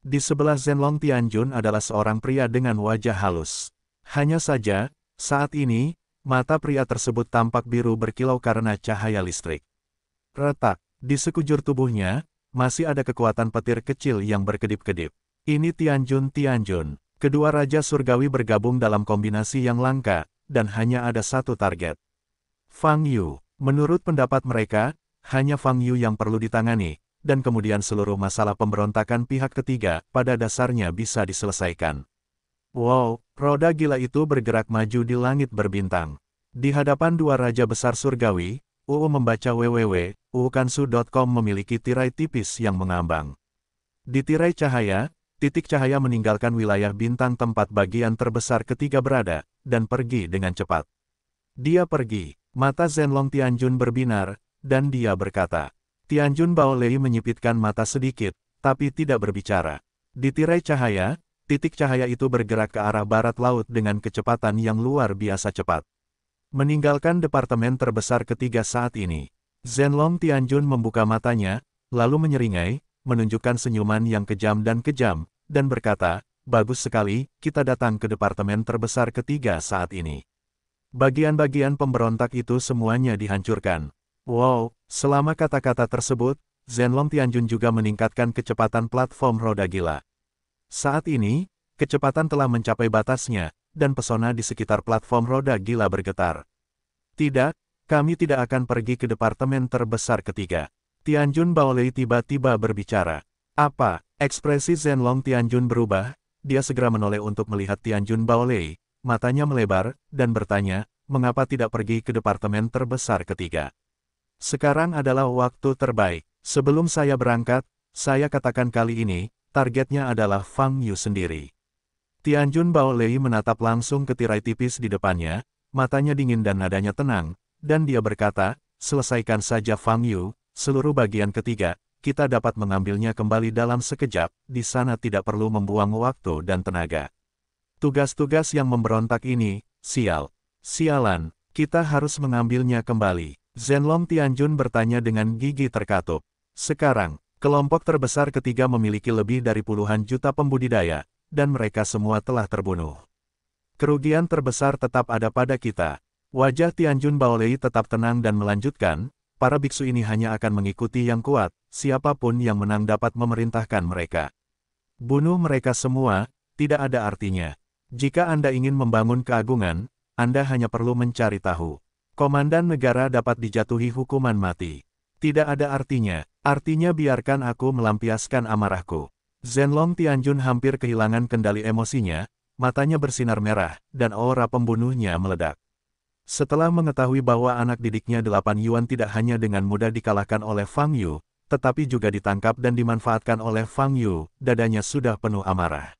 Di sebelah Zenlong Tianjun adalah seorang pria dengan wajah halus. Hanya saja, saat ini, Mata pria tersebut tampak biru berkilau karena cahaya listrik. Retak, di sekujur tubuhnya, masih ada kekuatan petir kecil yang berkedip-kedip. Ini Tianjun Tianjun. Kedua Raja Surgawi bergabung dalam kombinasi yang langka, dan hanya ada satu target. Fang Yu. Menurut pendapat mereka, hanya Fang Yu yang perlu ditangani, dan kemudian seluruh masalah pemberontakan pihak ketiga pada dasarnya bisa diselesaikan. Wow, roda gila itu bergerak maju di langit berbintang. Di hadapan dua raja besar surgawi, UU membaca www.uukansu.com memiliki tirai tipis yang mengambang. Di tirai cahaya, titik cahaya meninggalkan wilayah bintang tempat bagian terbesar ketiga berada, dan pergi dengan cepat. Dia pergi, mata Zenlong Tianjun berbinar, dan dia berkata. Tianjun Bao Lei menyipitkan mata sedikit, tapi tidak berbicara. Di tirai cahaya, Titik cahaya itu bergerak ke arah barat laut dengan kecepatan yang luar biasa cepat. Meninggalkan departemen terbesar ketiga saat ini, Zenlong Tianjun membuka matanya, lalu menyeringai, menunjukkan senyuman yang kejam dan kejam, dan berkata, Bagus sekali, kita datang ke departemen terbesar ketiga saat ini. Bagian-bagian pemberontak itu semuanya dihancurkan. Wow, selama kata-kata tersebut, Zenlong Tianjun juga meningkatkan kecepatan platform roda gila. Saat ini, kecepatan telah mencapai batasnya, dan pesona di sekitar platform roda gila bergetar. Tidak, kami tidak akan pergi ke departemen terbesar ketiga. Tianjun Baolei tiba-tiba berbicara. Apa? Ekspresi Zenlong Tianjun berubah, dia segera menoleh untuk melihat Tianjun Baolei, matanya melebar, dan bertanya, mengapa tidak pergi ke departemen terbesar ketiga? Sekarang adalah waktu terbaik. Sebelum saya berangkat, saya katakan kali ini, targetnya adalah Fang Yu sendiri. Tianjun Lei menatap langsung ke tirai tipis di depannya, matanya dingin dan nadanya tenang, dan dia berkata, selesaikan saja Fang Yu, seluruh bagian ketiga, kita dapat mengambilnya kembali dalam sekejap, di sana tidak perlu membuang waktu dan tenaga. Tugas-tugas yang memberontak ini, sial. Sialan, kita harus mengambilnya kembali. Zenlong Tianjun bertanya dengan gigi terkatup. Sekarang, Kelompok terbesar ketiga memiliki lebih dari puluhan juta pembudidaya, dan mereka semua telah terbunuh. Kerugian terbesar tetap ada pada kita. Wajah Tianjun Baolei tetap tenang dan melanjutkan, para biksu ini hanya akan mengikuti yang kuat, siapapun yang menang dapat memerintahkan mereka. Bunuh mereka semua, tidak ada artinya. Jika Anda ingin membangun keagungan, Anda hanya perlu mencari tahu. Komandan negara dapat dijatuhi hukuman mati. Tidak ada artinya, Artinya biarkan aku melampiaskan amarahku. Zenlong Tianjun hampir kehilangan kendali emosinya, matanya bersinar merah, dan aura pembunuhnya meledak. Setelah mengetahui bahwa anak didiknya delapan Yuan tidak hanya dengan mudah dikalahkan oleh Fang Yu, tetapi juga ditangkap dan dimanfaatkan oleh Fang Yu, dadanya sudah penuh amarah.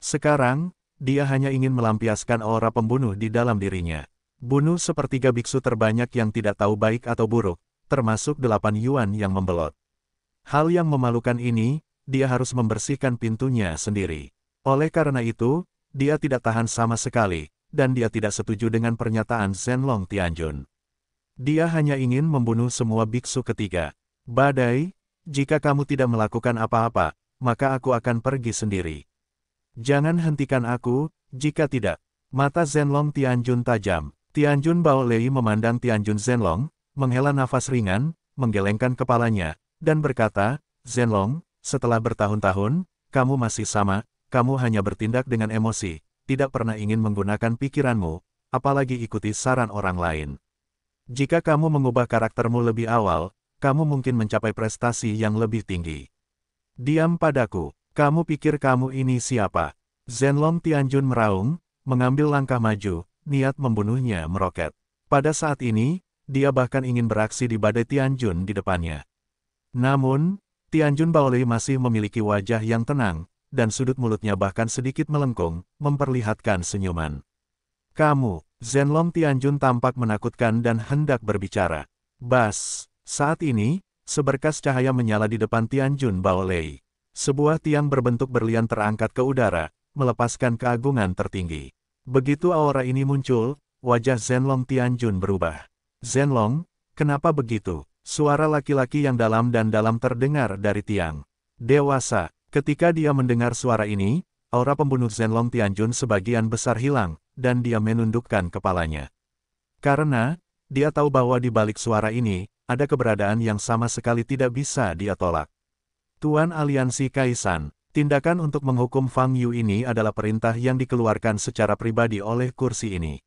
Sekarang, dia hanya ingin melampiaskan aura pembunuh di dalam dirinya. Bunuh sepertiga biksu terbanyak yang tidak tahu baik atau buruk, termasuk delapan yuan yang membelot. Hal yang memalukan ini, dia harus membersihkan pintunya sendiri. Oleh karena itu, dia tidak tahan sama sekali, dan dia tidak setuju dengan pernyataan Zenlong Tianjun. Dia hanya ingin membunuh semua biksu ketiga. Badai, jika kamu tidak melakukan apa-apa, maka aku akan pergi sendiri. Jangan hentikan aku, jika tidak. Mata Zenlong Tianjun tajam. Tianjun Bao Lei memandang Tianjun Zenlong menghela nafas ringan, menggelengkan kepalanya, dan berkata, Zenlong, setelah bertahun-tahun, kamu masih sama, kamu hanya bertindak dengan emosi, tidak pernah ingin menggunakan pikiranmu, apalagi ikuti saran orang lain. Jika kamu mengubah karaktermu lebih awal, kamu mungkin mencapai prestasi yang lebih tinggi. Diam padaku, kamu pikir kamu ini siapa? Zenlong Tianjun meraung, mengambil langkah maju, niat membunuhnya meroket. Pada saat ini, dia bahkan ingin beraksi di badai Tianjun di depannya. Namun, Tianjun Baolei masih memiliki wajah yang tenang, dan sudut mulutnya bahkan sedikit melengkung, memperlihatkan senyuman. Kamu, Zenlong Tianjun tampak menakutkan dan hendak berbicara. Bas, saat ini, seberkas cahaya menyala di depan Tianjun Baolei. Sebuah tiang berbentuk berlian terangkat ke udara, melepaskan keagungan tertinggi. Begitu aura ini muncul, wajah Zenlong Tianjun berubah. Zenlong, kenapa begitu? Suara laki-laki yang dalam dan dalam terdengar dari tiang. Dewasa, ketika dia mendengar suara ini, aura pembunuh Zenlong Tianjun sebagian besar hilang, dan dia menundukkan kepalanya. Karena, dia tahu bahwa di balik suara ini, ada keberadaan yang sama sekali tidak bisa dia tolak. Tuan Aliansi Kaisan, tindakan untuk menghukum Fang Yu ini adalah perintah yang dikeluarkan secara pribadi oleh kursi ini.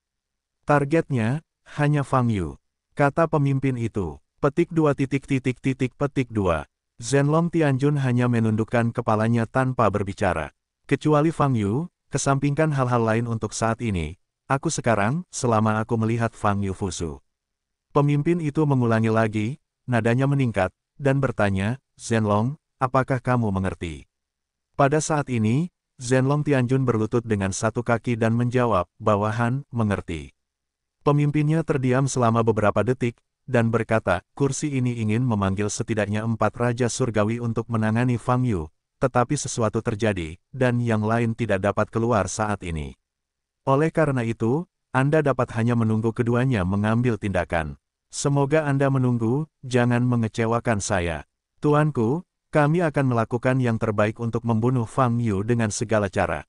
Targetnya, hanya Fang Yu. Kata pemimpin itu, petik dua titik titik titik petik dua. Zenlong Tianjun hanya menundukkan kepalanya tanpa berbicara. Kecuali Fang Yu, kesampingkan hal-hal lain untuk saat ini, aku sekarang, selama aku melihat Fang Yu Fusu. Pemimpin itu mengulangi lagi, nadanya meningkat, dan bertanya, Zenlong, apakah kamu mengerti? Pada saat ini, Zenlong Tianjun berlutut dengan satu kaki dan menjawab, bawahan, mengerti. Pemimpinnya terdiam selama beberapa detik, dan berkata, kursi ini ingin memanggil setidaknya empat Raja Surgawi untuk menangani Fang Yu, tetapi sesuatu terjadi, dan yang lain tidak dapat keluar saat ini. Oleh karena itu, Anda dapat hanya menunggu keduanya mengambil tindakan. Semoga Anda menunggu, jangan mengecewakan saya. Tuanku, kami akan melakukan yang terbaik untuk membunuh Fang Yu dengan segala cara.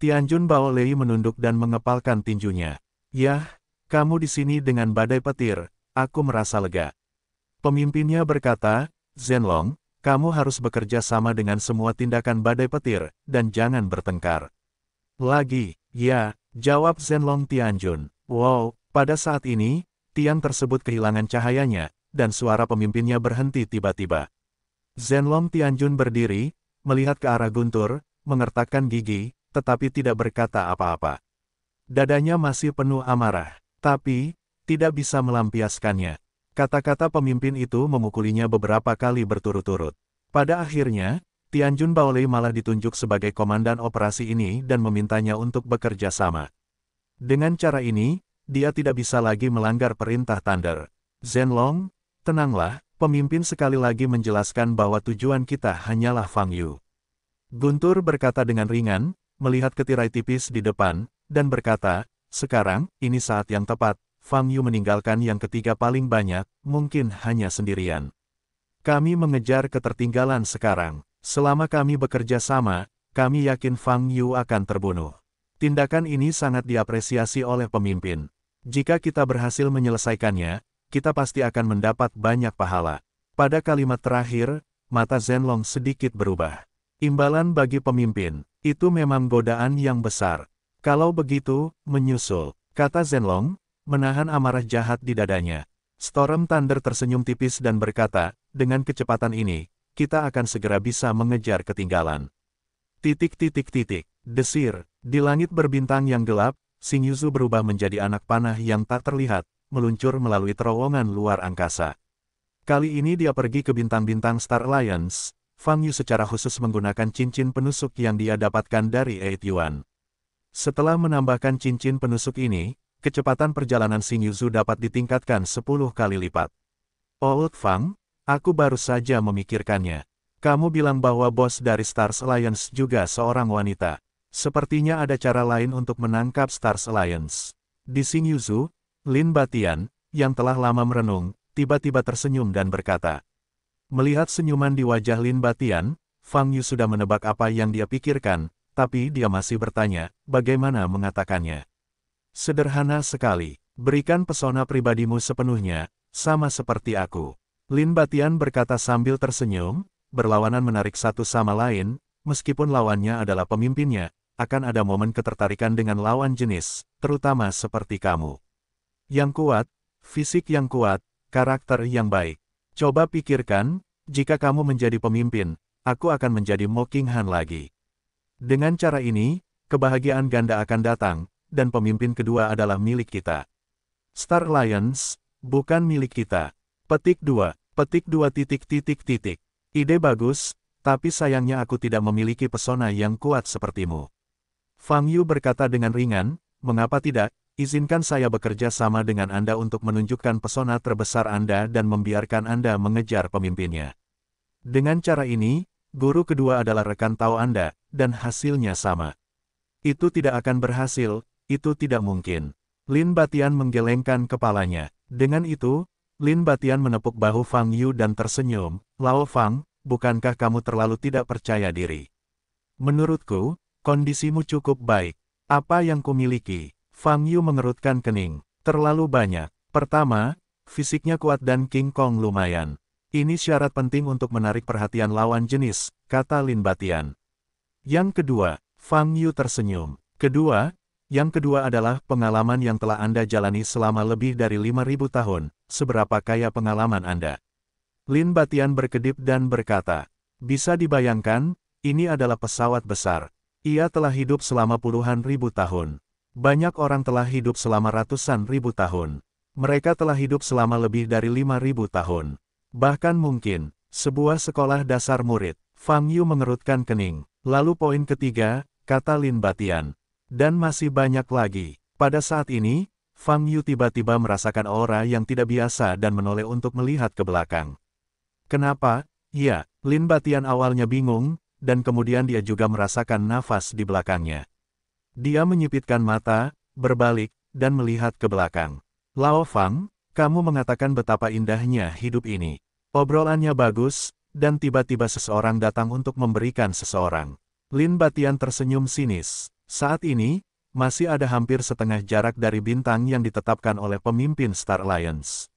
Tianjun Bao Lei menunduk dan mengepalkan tinjunya. Yah, kamu di sini dengan badai petir, aku merasa lega. Pemimpinnya berkata, Zenlong, kamu harus bekerja sama dengan semua tindakan badai petir, dan jangan bertengkar. Lagi, ya, jawab Zenlong Tianjun. Wow, pada saat ini, tiang tersebut kehilangan cahayanya, dan suara pemimpinnya berhenti tiba-tiba. Zenlong Tianjun berdiri, melihat ke arah guntur, mengertakkan gigi, tetapi tidak berkata apa-apa. Dadanya masih penuh amarah. Tapi, tidak bisa melampiaskannya. Kata-kata pemimpin itu memukulinya beberapa kali berturut-turut. Pada akhirnya, Tianjun Baolei malah ditunjuk sebagai komandan operasi ini dan memintanya untuk bekerja sama. Dengan cara ini, dia tidak bisa lagi melanggar perintah Thunder. Zenlong, tenanglah, pemimpin sekali lagi menjelaskan bahwa tujuan kita hanyalah Fang Yu. Guntur berkata dengan ringan, melihat ketirai tipis di depan, dan berkata, sekarang, ini saat yang tepat, Fang Yu meninggalkan yang ketiga paling banyak, mungkin hanya sendirian. Kami mengejar ketertinggalan sekarang. Selama kami bekerja sama, kami yakin Fang Yu akan terbunuh. Tindakan ini sangat diapresiasi oleh pemimpin. Jika kita berhasil menyelesaikannya, kita pasti akan mendapat banyak pahala. Pada kalimat terakhir, mata Zenlong sedikit berubah. Imbalan bagi pemimpin, itu memang godaan yang besar. Kalau begitu, menyusul, kata Zenlong, menahan amarah jahat di dadanya. Storm Thunder tersenyum tipis dan berkata, dengan kecepatan ini, kita akan segera bisa mengejar ketinggalan. Titik titik titik, desir, di langit berbintang yang gelap, Sing Yuzu berubah menjadi anak panah yang tak terlihat, meluncur melalui terowongan luar angkasa. Kali ini dia pergi ke bintang-bintang Star Alliance, Fang Yu secara khusus menggunakan cincin penusuk yang dia dapatkan dari Eight Yuan. Setelah menambahkan cincin penusuk ini, kecepatan perjalanan Xing Yuzu dapat ditingkatkan 10 kali lipat. Old oh, Fang, aku baru saja memikirkannya. Kamu bilang bahwa bos dari Stars Alliance juga seorang wanita. Sepertinya ada cara lain untuk menangkap Stars Alliance. Di Xing Yuzu, Lin Batian, yang telah lama merenung, tiba-tiba tersenyum dan berkata. Melihat senyuman di wajah Lin Batian, Fang Yu sudah menebak apa yang dia pikirkan, tapi dia masih bertanya, bagaimana mengatakannya. Sederhana sekali, berikan pesona pribadimu sepenuhnya, sama seperti aku. Lin Batian berkata sambil tersenyum, berlawanan menarik satu sama lain, meskipun lawannya adalah pemimpinnya, akan ada momen ketertarikan dengan lawan jenis, terutama seperti kamu. Yang kuat, fisik yang kuat, karakter yang baik. Coba pikirkan, jika kamu menjadi pemimpin, aku akan menjadi Mockingham lagi. Dengan cara ini, kebahagiaan ganda akan datang, dan pemimpin kedua adalah milik kita. Star Alliance, bukan milik kita. Petik 2, petik 2 titik titik titik. Ide bagus, tapi sayangnya aku tidak memiliki pesona yang kuat sepertimu. Fang Yu berkata dengan ringan, mengapa tidak, izinkan saya bekerja sama dengan Anda untuk menunjukkan pesona terbesar Anda dan membiarkan Anda mengejar pemimpinnya. Dengan cara ini, Guru kedua adalah rekan tahu Anda, dan hasilnya sama. Itu tidak akan berhasil, itu tidak mungkin. Lin Batian menggelengkan kepalanya. Dengan itu, Lin Batian menepuk bahu Fang Yu dan tersenyum, Lao Fang, bukankah kamu terlalu tidak percaya diri? Menurutku, kondisimu cukup baik. Apa yang kumiliki? Fang Yu mengerutkan kening. Terlalu banyak. Pertama, fisiknya kuat dan King Kong lumayan. Ini syarat penting untuk menarik perhatian lawan jenis, kata Lin Batian. Yang kedua, Fang Yu tersenyum. Kedua, yang kedua adalah pengalaman yang telah Anda jalani selama lebih dari 5.000 tahun, seberapa kaya pengalaman Anda. Lin Batian berkedip dan berkata, bisa dibayangkan, ini adalah pesawat besar. Ia telah hidup selama puluhan ribu tahun. Banyak orang telah hidup selama ratusan ribu tahun. Mereka telah hidup selama lebih dari 5.000 tahun. Bahkan mungkin, sebuah sekolah dasar murid, Fang Yu mengerutkan kening. Lalu poin ketiga, kata Lin Batian. Dan masih banyak lagi. Pada saat ini, Fang Yu tiba-tiba merasakan aura yang tidak biasa dan menoleh untuk melihat ke belakang. Kenapa? Ya, Lin Batian awalnya bingung, dan kemudian dia juga merasakan nafas di belakangnya. Dia menyipitkan mata, berbalik, dan melihat ke belakang. Lao Fang, kamu mengatakan betapa indahnya hidup ini. Obrolannya bagus, dan tiba-tiba seseorang datang untuk memberikan seseorang. Lin Batian tersenyum sinis. Saat ini, masih ada hampir setengah jarak dari bintang yang ditetapkan oleh pemimpin Star Alliance.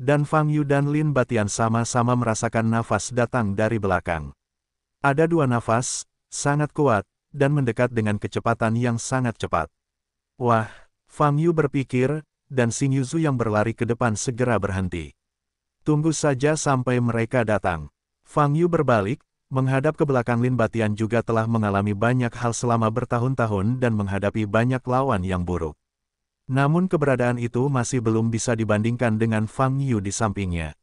Dan Fang Yu dan Lin Batian sama-sama merasakan nafas datang dari belakang. Ada dua nafas, sangat kuat, dan mendekat dengan kecepatan yang sangat cepat. Wah, Fang Yu berpikir, dan Xing Yuzu yang berlari ke depan segera berhenti. Tunggu saja sampai mereka datang. Fang Yu berbalik, menghadap ke belakang Lin Batian juga telah mengalami banyak hal selama bertahun-tahun dan menghadapi banyak lawan yang buruk. Namun keberadaan itu masih belum bisa dibandingkan dengan Fang Yu di sampingnya.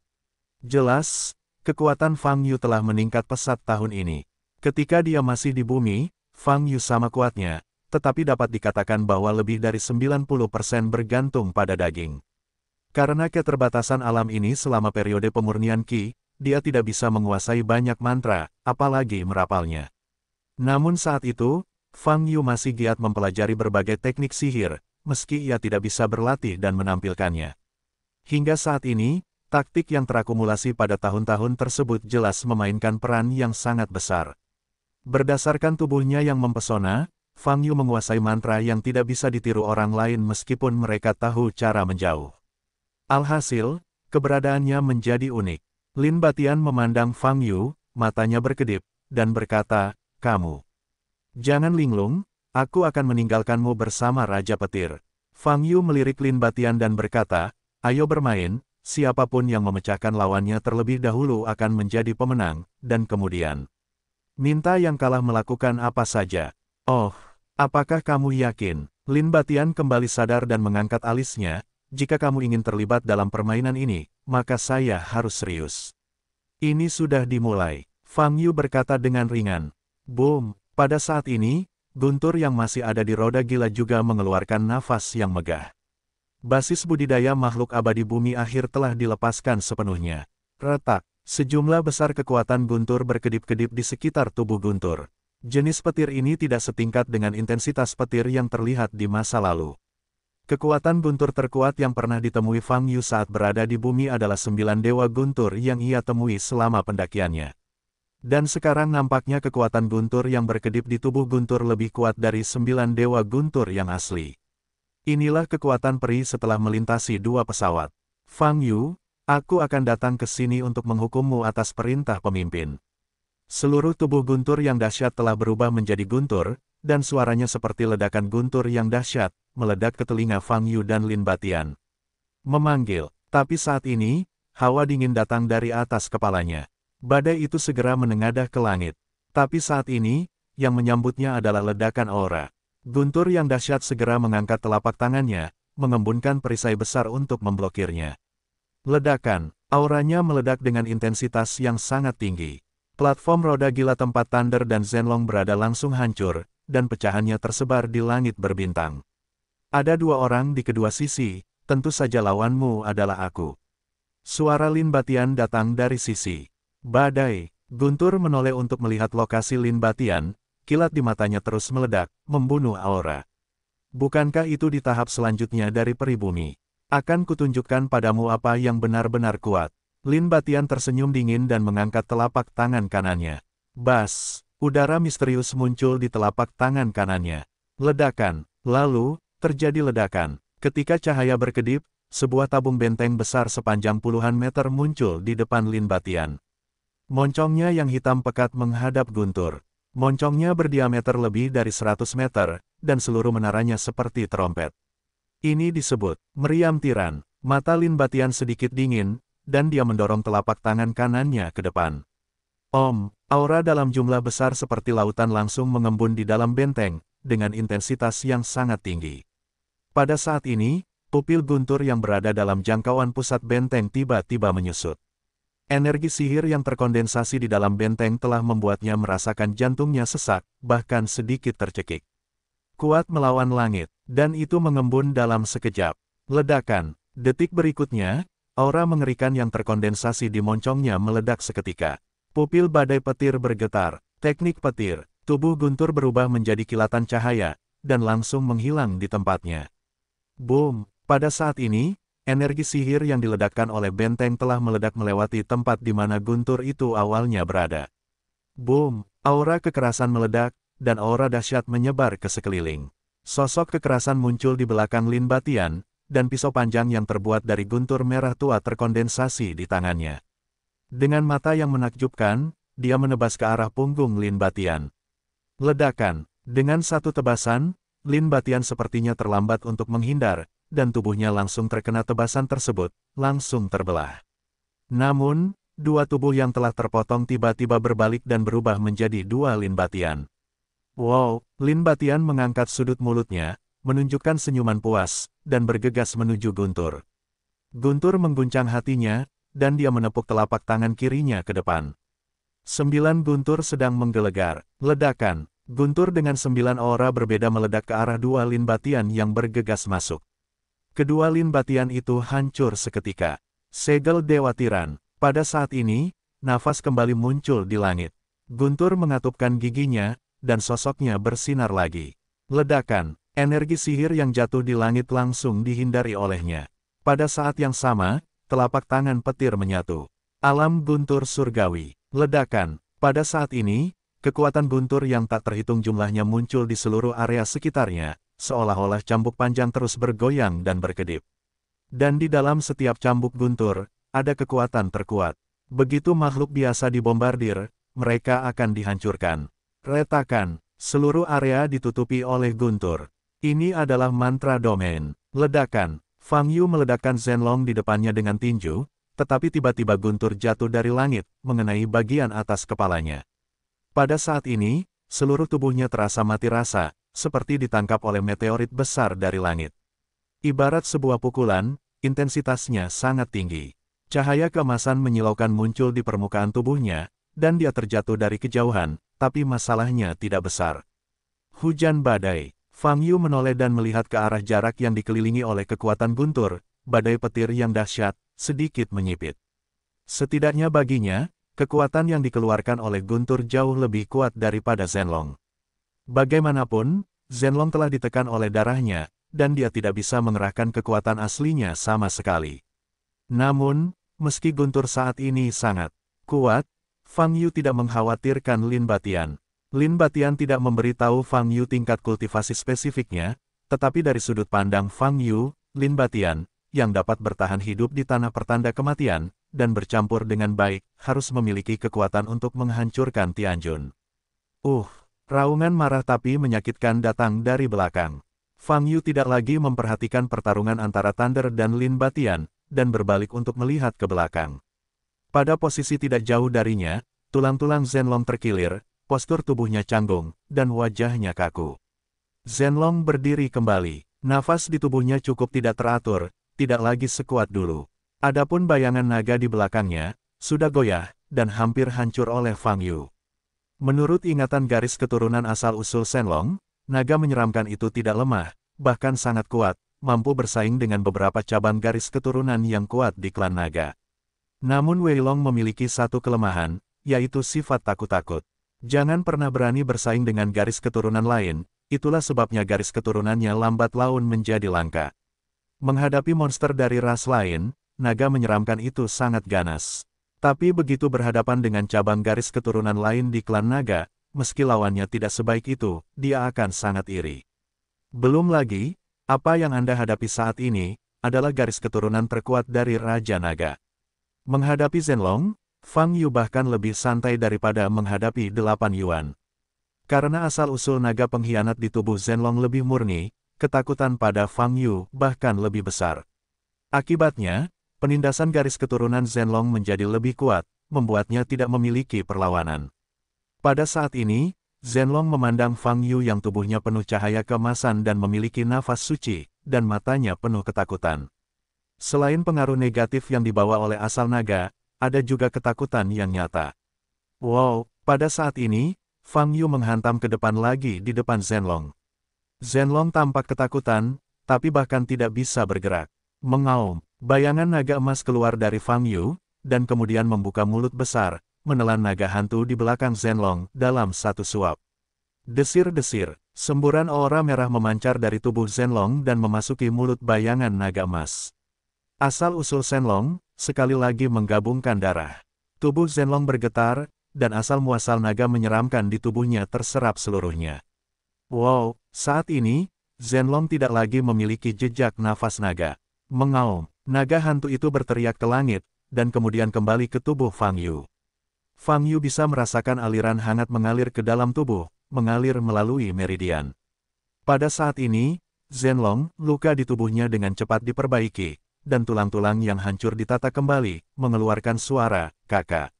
Jelas, kekuatan Fang Yu telah meningkat pesat tahun ini. Ketika dia masih di bumi, Fang Yu sama kuatnya, tetapi dapat dikatakan bahwa lebih dari 90% bergantung pada daging. Karena keterbatasan alam ini selama periode pemurnian Ki, dia tidak bisa menguasai banyak mantra, apalagi merapalnya. Namun saat itu, Fang Yu masih giat mempelajari berbagai teknik sihir, meski ia tidak bisa berlatih dan menampilkannya. Hingga saat ini, taktik yang terakumulasi pada tahun-tahun tersebut jelas memainkan peran yang sangat besar. Berdasarkan tubuhnya yang mempesona, Fang Yu menguasai mantra yang tidak bisa ditiru orang lain meskipun mereka tahu cara menjauh. Alhasil, keberadaannya menjadi unik. Lin Batian memandang Fang Yu, matanya berkedip, dan berkata, Kamu. Jangan linglung, aku akan meninggalkanmu bersama Raja Petir. Fang Yu melirik Lin Batian dan berkata, Ayo bermain, siapapun yang memecahkan lawannya terlebih dahulu akan menjadi pemenang, dan kemudian. Minta yang kalah melakukan apa saja. Oh, Apakah kamu yakin? Lin Batian kembali sadar dan mengangkat alisnya, jika kamu ingin terlibat dalam permainan ini, maka saya harus serius. Ini sudah dimulai, Fang Yu berkata dengan ringan. Boom, pada saat ini, Guntur yang masih ada di roda gila juga mengeluarkan nafas yang megah. Basis budidaya makhluk abadi bumi akhir telah dilepaskan sepenuhnya. Retak, sejumlah besar kekuatan Guntur berkedip-kedip di sekitar tubuh Guntur. Jenis petir ini tidak setingkat dengan intensitas petir yang terlihat di masa lalu. Kekuatan guntur terkuat yang pernah ditemui Fang Yu saat berada di bumi adalah sembilan dewa guntur yang ia temui selama pendakiannya. Dan sekarang nampaknya kekuatan guntur yang berkedip di tubuh guntur lebih kuat dari sembilan dewa guntur yang asli. Inilah kekuatan peri setelah melintasi dua pesawat. Fang Yu, aku akan datang ke sini untuk menghukummu atas perintah pemimpin. Seluruh tubuh Guntur yang dahsyat telah berubah menjadi Guntur, dan suaranya seperti ledakan Guntur yang dahsyat, meledak ke telinga Fang Yu dan Lin Batian. Memanggil, tapi saat ini, hawa dingin datang dari atas kepalanya. Badai itu segera menengadah ke langit. Tapi saat ini, yang menyambutnya adalah ledakan aura. Guntur yang dahsyat segera mengangkat telapak tangannya, mengembunkan perisai besar untuk memblokirnya. Ledakan, auranya meledak dengan intensitas yang sangat tinggi. Platform roda gila tempat Thunder dan Zenlong berada langsung hancur, dan pecahannya tersebar di langit berbintang. Ada dua orang di kedua sisi, tentu saja lawanmu adalah aku. Suara Lin Batian datang dari sisi. Badai, Guntur menoleh untuk melihat lokasi Lin Batian, kilat di matanya terus meledak, membunuh aura. Bukankah itu di tahap selanjutnya dari peribumi? Akan kutunjukkan padamu apa yang benar-benar kuat. Lin Batian tersenyum dingin dan mengangkat telapak tangan kanannya. Bas, udara misterius muncul di telapak tangan kanannya. Ledakan, lalu, terjadi ledakan. Ketika cahaya berkedip, sebuah tabung benteng besar sepanjang puluhan meter muncul di depan Lin Batian. Moncongnya yang hitam pekat menghadap guntur. Moncongnya berdiameter lebih dari 100 meter, dan seluruh menaranya seperti trompet. Ini disebut meriam tiran. Mata Lin Batian sedikit dingin, dan dia mendorong telapak tangan kanannya ke depan. Om, aura dalam jumlah besar seperti lautan langsung mengembun di dalam benteng, dengan intensitas yang sangat tinggi. Pada saat ini, pupil guntur yang berada dalam jangkauan pusat benteng tiba-tiba menyusut. Energi sihir yang terkondensasi di dalam benteng telah membuatnya merasakan jantungnya sesak, bahkan sedikit tercekik. Kuat melawan langit, dan itu mengembun dalam sekejap. Ledakan. Detik berikutnya, Aura mengerikan yang terkondensasi di moncongnya meledak seketika. Pupil badai petir bergetar, teknik petir, tubuh Guntur berubah menjadi kilatan cahaya, dan langsung menghilang di tempatnya. Boom! Pada saat ini, energi sihir yang diledakkan oleh benteng telah meledak melewati tempat di mana Guntur itu awalnya berada. Boom! Aura kekerasan meledak, dan aura dahsyat menyebar ke sekeliling. Sosok kekerasan muncul di belakang Lin Batian, dan pisau panjang yang terbuat dari guntur merah tua terkondensasi di tangannya. Dengan mata yang menakjubkan, dia menebas ke arah punggung Lin Batian. Ledakan, dengan satu tebasan, Lin Batian sepertinya terlambat untuk menghindar, dan tubuhnya langsung terkena tebasan tersebut, langsung terbelah. Namun, dua tubuh yang telah terpotong tiba-tiba berbalik dan berubah menjadi dua Lin Batian. Wow, Lin Batian mengangkat sudut mulutnya, menunjukkan senyuman puas, dan bergegas menuju Guntur. Guntur mengguncang hatinya, dan dia menepuk telapak tangan kirinya ke depan. Sembilan Guntur sedang menggelegar, ledakan, Guntur dengan sembilan aura berbeda meledak ke arah dua lin batian yang bergegas masuk. Kedua lin batian itu hancur seketika. Segel Dewa Tiran, pada saat ini, nafas kembali muncul di langit. Guntur mengatupkan giginya, dan sosoknya bersinar lagi. Ledakan, Energi sihir yang jatuh di langit langsung dihindari olehnya. Pada saat yang sama, telapak tangan petir menyatu. Alam guntur surgawi. Ledakan. Pada saat ini, kekuatan guntur yang tak terhitung jumlahnya muncul di seluruh area sekitarnya, seolah-olah cambuk panjang terus bergoyang dan berkedip. Dan di dalam setiap cambuk guntur, ada kekuatan terkuat. Begitu makhluk biasa dibombardir, mereka akan dihancurkan. Retakan, seluruh area ditutupi oleh guntur. Ini adalah mantra domain. Ledakan. Fang Yu meledakkan Zenlong di depannya dengan tinju, tetapi tiba-tiba guntur jatuh dari langit, mengenai bagian atas kepalanya. Pada saat ini, seluruh tubuhnya terasa mati rasa, seperti ditangkap oleh meteorit besar dari langit. Ibarat sebuah pukulan, intensitasnya sangat tinggi. Cahaya kemasan menyilaukan muncul di permukaan tubuhnya, dan dia terjatuh dari kejauhan, tapi masalahnya tidak besar. Hujan badai Fang Yu menoleh dan melihat ke arah jarak yang dikelilingi oleh kekuatan guntur, badai petir yang dahsyat, sedikit menyipit. Setidaknya baginya, kekuatan yang dikeluarkan oleh guntur jauh lebih kuat daripada Zenlong. Bagaimanapun, Zenlong telah ditekan oleh darahnya, dan dia tidak bisa mengerahkan kekuatan aslinya sama sekali. Namun, meski guntur saat ini sangat kuat, Fang Yu tidak mengkhawatirkan Lin Batian, Lin Batian tidak memberitahu Fang Yu tingkat kultivasi spesifiknya, tetapi dari sudut pandang Fang Yu, Lin Batian, yang dapat bertahan hidup di tanah pertanda kematian, dan bercampur dengan baik, harus memiliki kekuatan untuk menghancurkan Tianjun. Uh, raungan marah tapi menyakitkan datang dari belakang. Fang Yu tidak lagi memperhatikan pertarungan antara Thunder dan Lin Batian, dan berbalik untuk melihat ke belakang. Pada posisi tidak jauh darinya, tulang-tulang Zenlong terkilir, postur tubuhnya canggung, dan wajahnya kaku. Zenlong berdiri kembali, nafas di tubuhnya cukup tidak teratur, tidak lagi sekuat dulu. Adapun bayangan naga di belakangnya, sudah goyah, dan hampir hancur oleh Fang Yu. Menurut ingatan garis keturunan asal-usul Zenlong, naga menyeramkan itu tidak lemah, bahkan sangat kuat, mampu bersaing dengan beberapa cabang garis keturunan yang kuat di klan naga. Namun Wei Long memiliki satu kelemahan, yaitu sifat takut-takut. Jangan pernah berani bersaing dengan garis keturunan lain, itulah sebabnya garis keturunannya lambat laun menjadi langka. Menghadapi monster dari ras lain, naga menyeramkan itu sangat ganas. Tapi begitu berhadapan dengan cabang garis keturunan lain di klan naga, meski lawannya tidak sebaik itu, dia akan sangat iri. Belum lagi, apa yang Anda hadapi saat ini, adalah garis keturunan terkuat dari Raja Naga. Menghadapi Zenlong, Fang Yu bahkan lebih santai daripada menghadapi delapan Yuan. Karena asal-usul naga pengkhianat di tubuh Zenlong lebih murni, ketakutan pada Fang Yu bahkan lebih besar. Akibatnya, penindasan garis keturunan Zenlong menjadi lebih kuat, membuatnya tidak memiliki perlawanan. Pada saat ini, Zenlong memandang Fang Yu yang tubuhnya penuh cahaya kemasan dan memiliki nafas suci, dan matanya penuh ketakutan. Selain pengaruh negatif yang dibawa oleh asal naga, ada juga ketakutan yang nyata. Wow, pada saat ini, Fang Yu menghantam ke depan lagi di depan Zenlong. Zenlong tampak ketakutan, tapi bahkan tidak bisa bergerak. Mengaum, bayangan naga emas keluar dari Fang Yu, dan kemudian membuka mulut besar, menelan naga hantu di belakang Zenlong dalam satu suap. Desir-desir, semburan aura merah memancar dari tubuh Zenlong dan memasuki mulut bayangan naga emas. Asal-usul Zenlong? sekali lagi menggabungkan darah. Tubuh Zenlong bergetar, dan asal-muasal naga menyeramkan di tubuhnya terserap seluruhnya. Wow, saat ini, Zenlong tidak lagi memiliki jejak nafas naga. Mengaum, naga hantu itu berteriak ke langit, dan kemudian kembali ke tubuh Fang Yu. Fang Yu bisa merasakan aliran hangat mengalir ke dalam tubuh, mengalir melalui meridian. Pada saat ini, Zenlong, luka di tubuhnya dengan cepat diperbaiki, dan tulang-tulang yang hancur ditata kembali, mengeluarkan suara, kakak.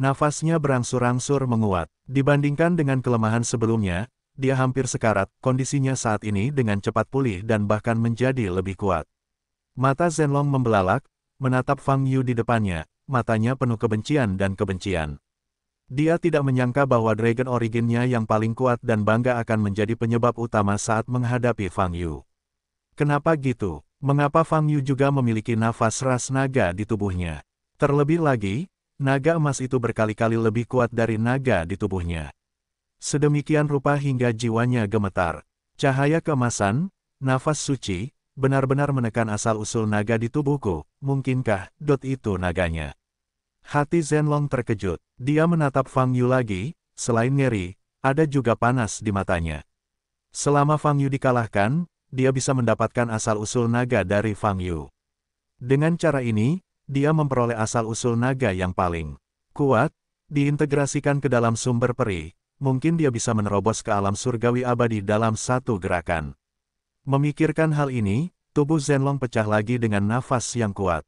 Nafasnya berangsur-angsur menguat. Dibandingkan dengan kelemahan sebelumnya, dia hampir sekarat, kondisinya saat ini dengan cepat pulih dan bahkan menjadi lebih kuat. Mata Zenlong membelalak, menatap Fang Yu di depannya, matanya penuh kebencian dan kebencian. Dia tidak menyangka bahwa Dragon Originnya yang paling kuat dan bangga akan menjadi penyebab utama saat menghadapi Fang Yu. Kenapa gitu? Mengapa Fang Yu juga memiliki nafas ras naga di tubuhnya? Terlebih lagi, naga emas itu berkali-kali lebih kuat dari naga di tubuhnya. Sedemikian rupa hingga jiwanya gemetar. Cahaya kemasan, nafas suci, benar-benar menekan asal-usul naga di tubuhku, mungkinkah, dot itu naganya. Hati Zenlong terkejut, dia menatap Fang Yu lagi, selain ngeri, ada juga panas di matanya. Selama Fang Yu dikalahkan, dia bisa mendapatkan asal-usul naga dari Fang Yu. Dengan cara ini, dia memperoleh asal-usul naga yang paling kuat, diintegrasikan ke dalam sumber peri, mungkin dia bisa menerobos ke alam surgawi abadi dalam satu gerakan. Memikirkan hal ini, tubuh Zenlong pecah lagi dengan nafas yang kuat.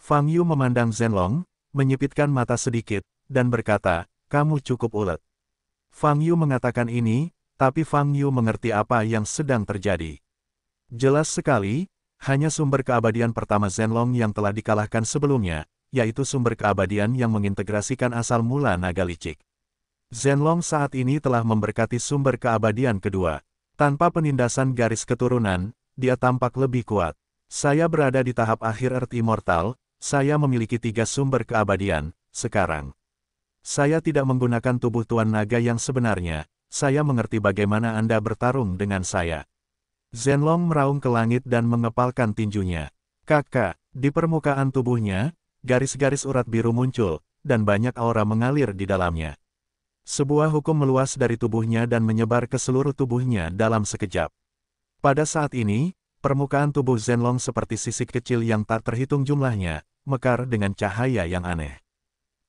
Fang Yu memandang Zenlong, menyipitkan mata sedikit, dan berkata, kamu cukup ulet. Fang Yu mengatakan ini, tapi Fang Yu mengerti apa yang sedang terjadi. Jelas sekali, hanya sumber keabadian pertama Zenlong yang telah dikalahkan sebelumnya, yaitu sumber keabadian yang mengintegrasikan asal mula naga licik. Zenlong saat ini telah memberkati sumber keabadian kedua. Tanpa penindasan garis keturunan, dia tampak lebih kuat. Saya berada di tahap akhir Earth Immortal, saya memiliki tiga sumber keabadian, sekarang. Saya tidak menggunakan tubuh Tuan Naga yang sebenarnya, saya mengerti bagaimana Anda bertarung dengan saya. Zenlong meraung ke langit dan mengepalkan tinjunya. Kakak, di permukaan tubuhnya, garis-garis urat biru muncul, dan banyak aura mengalir di dalamnya. Sebuah hukum meluas dari tubuhnya dan menyebar ke seluruh tubuhnya dalam sekejap. Pada saat ini, permukaan tubuh Zenlong seperti sisik kecil yang tak terhitung jumlahnya, mekar dengan cahaya yang aneh.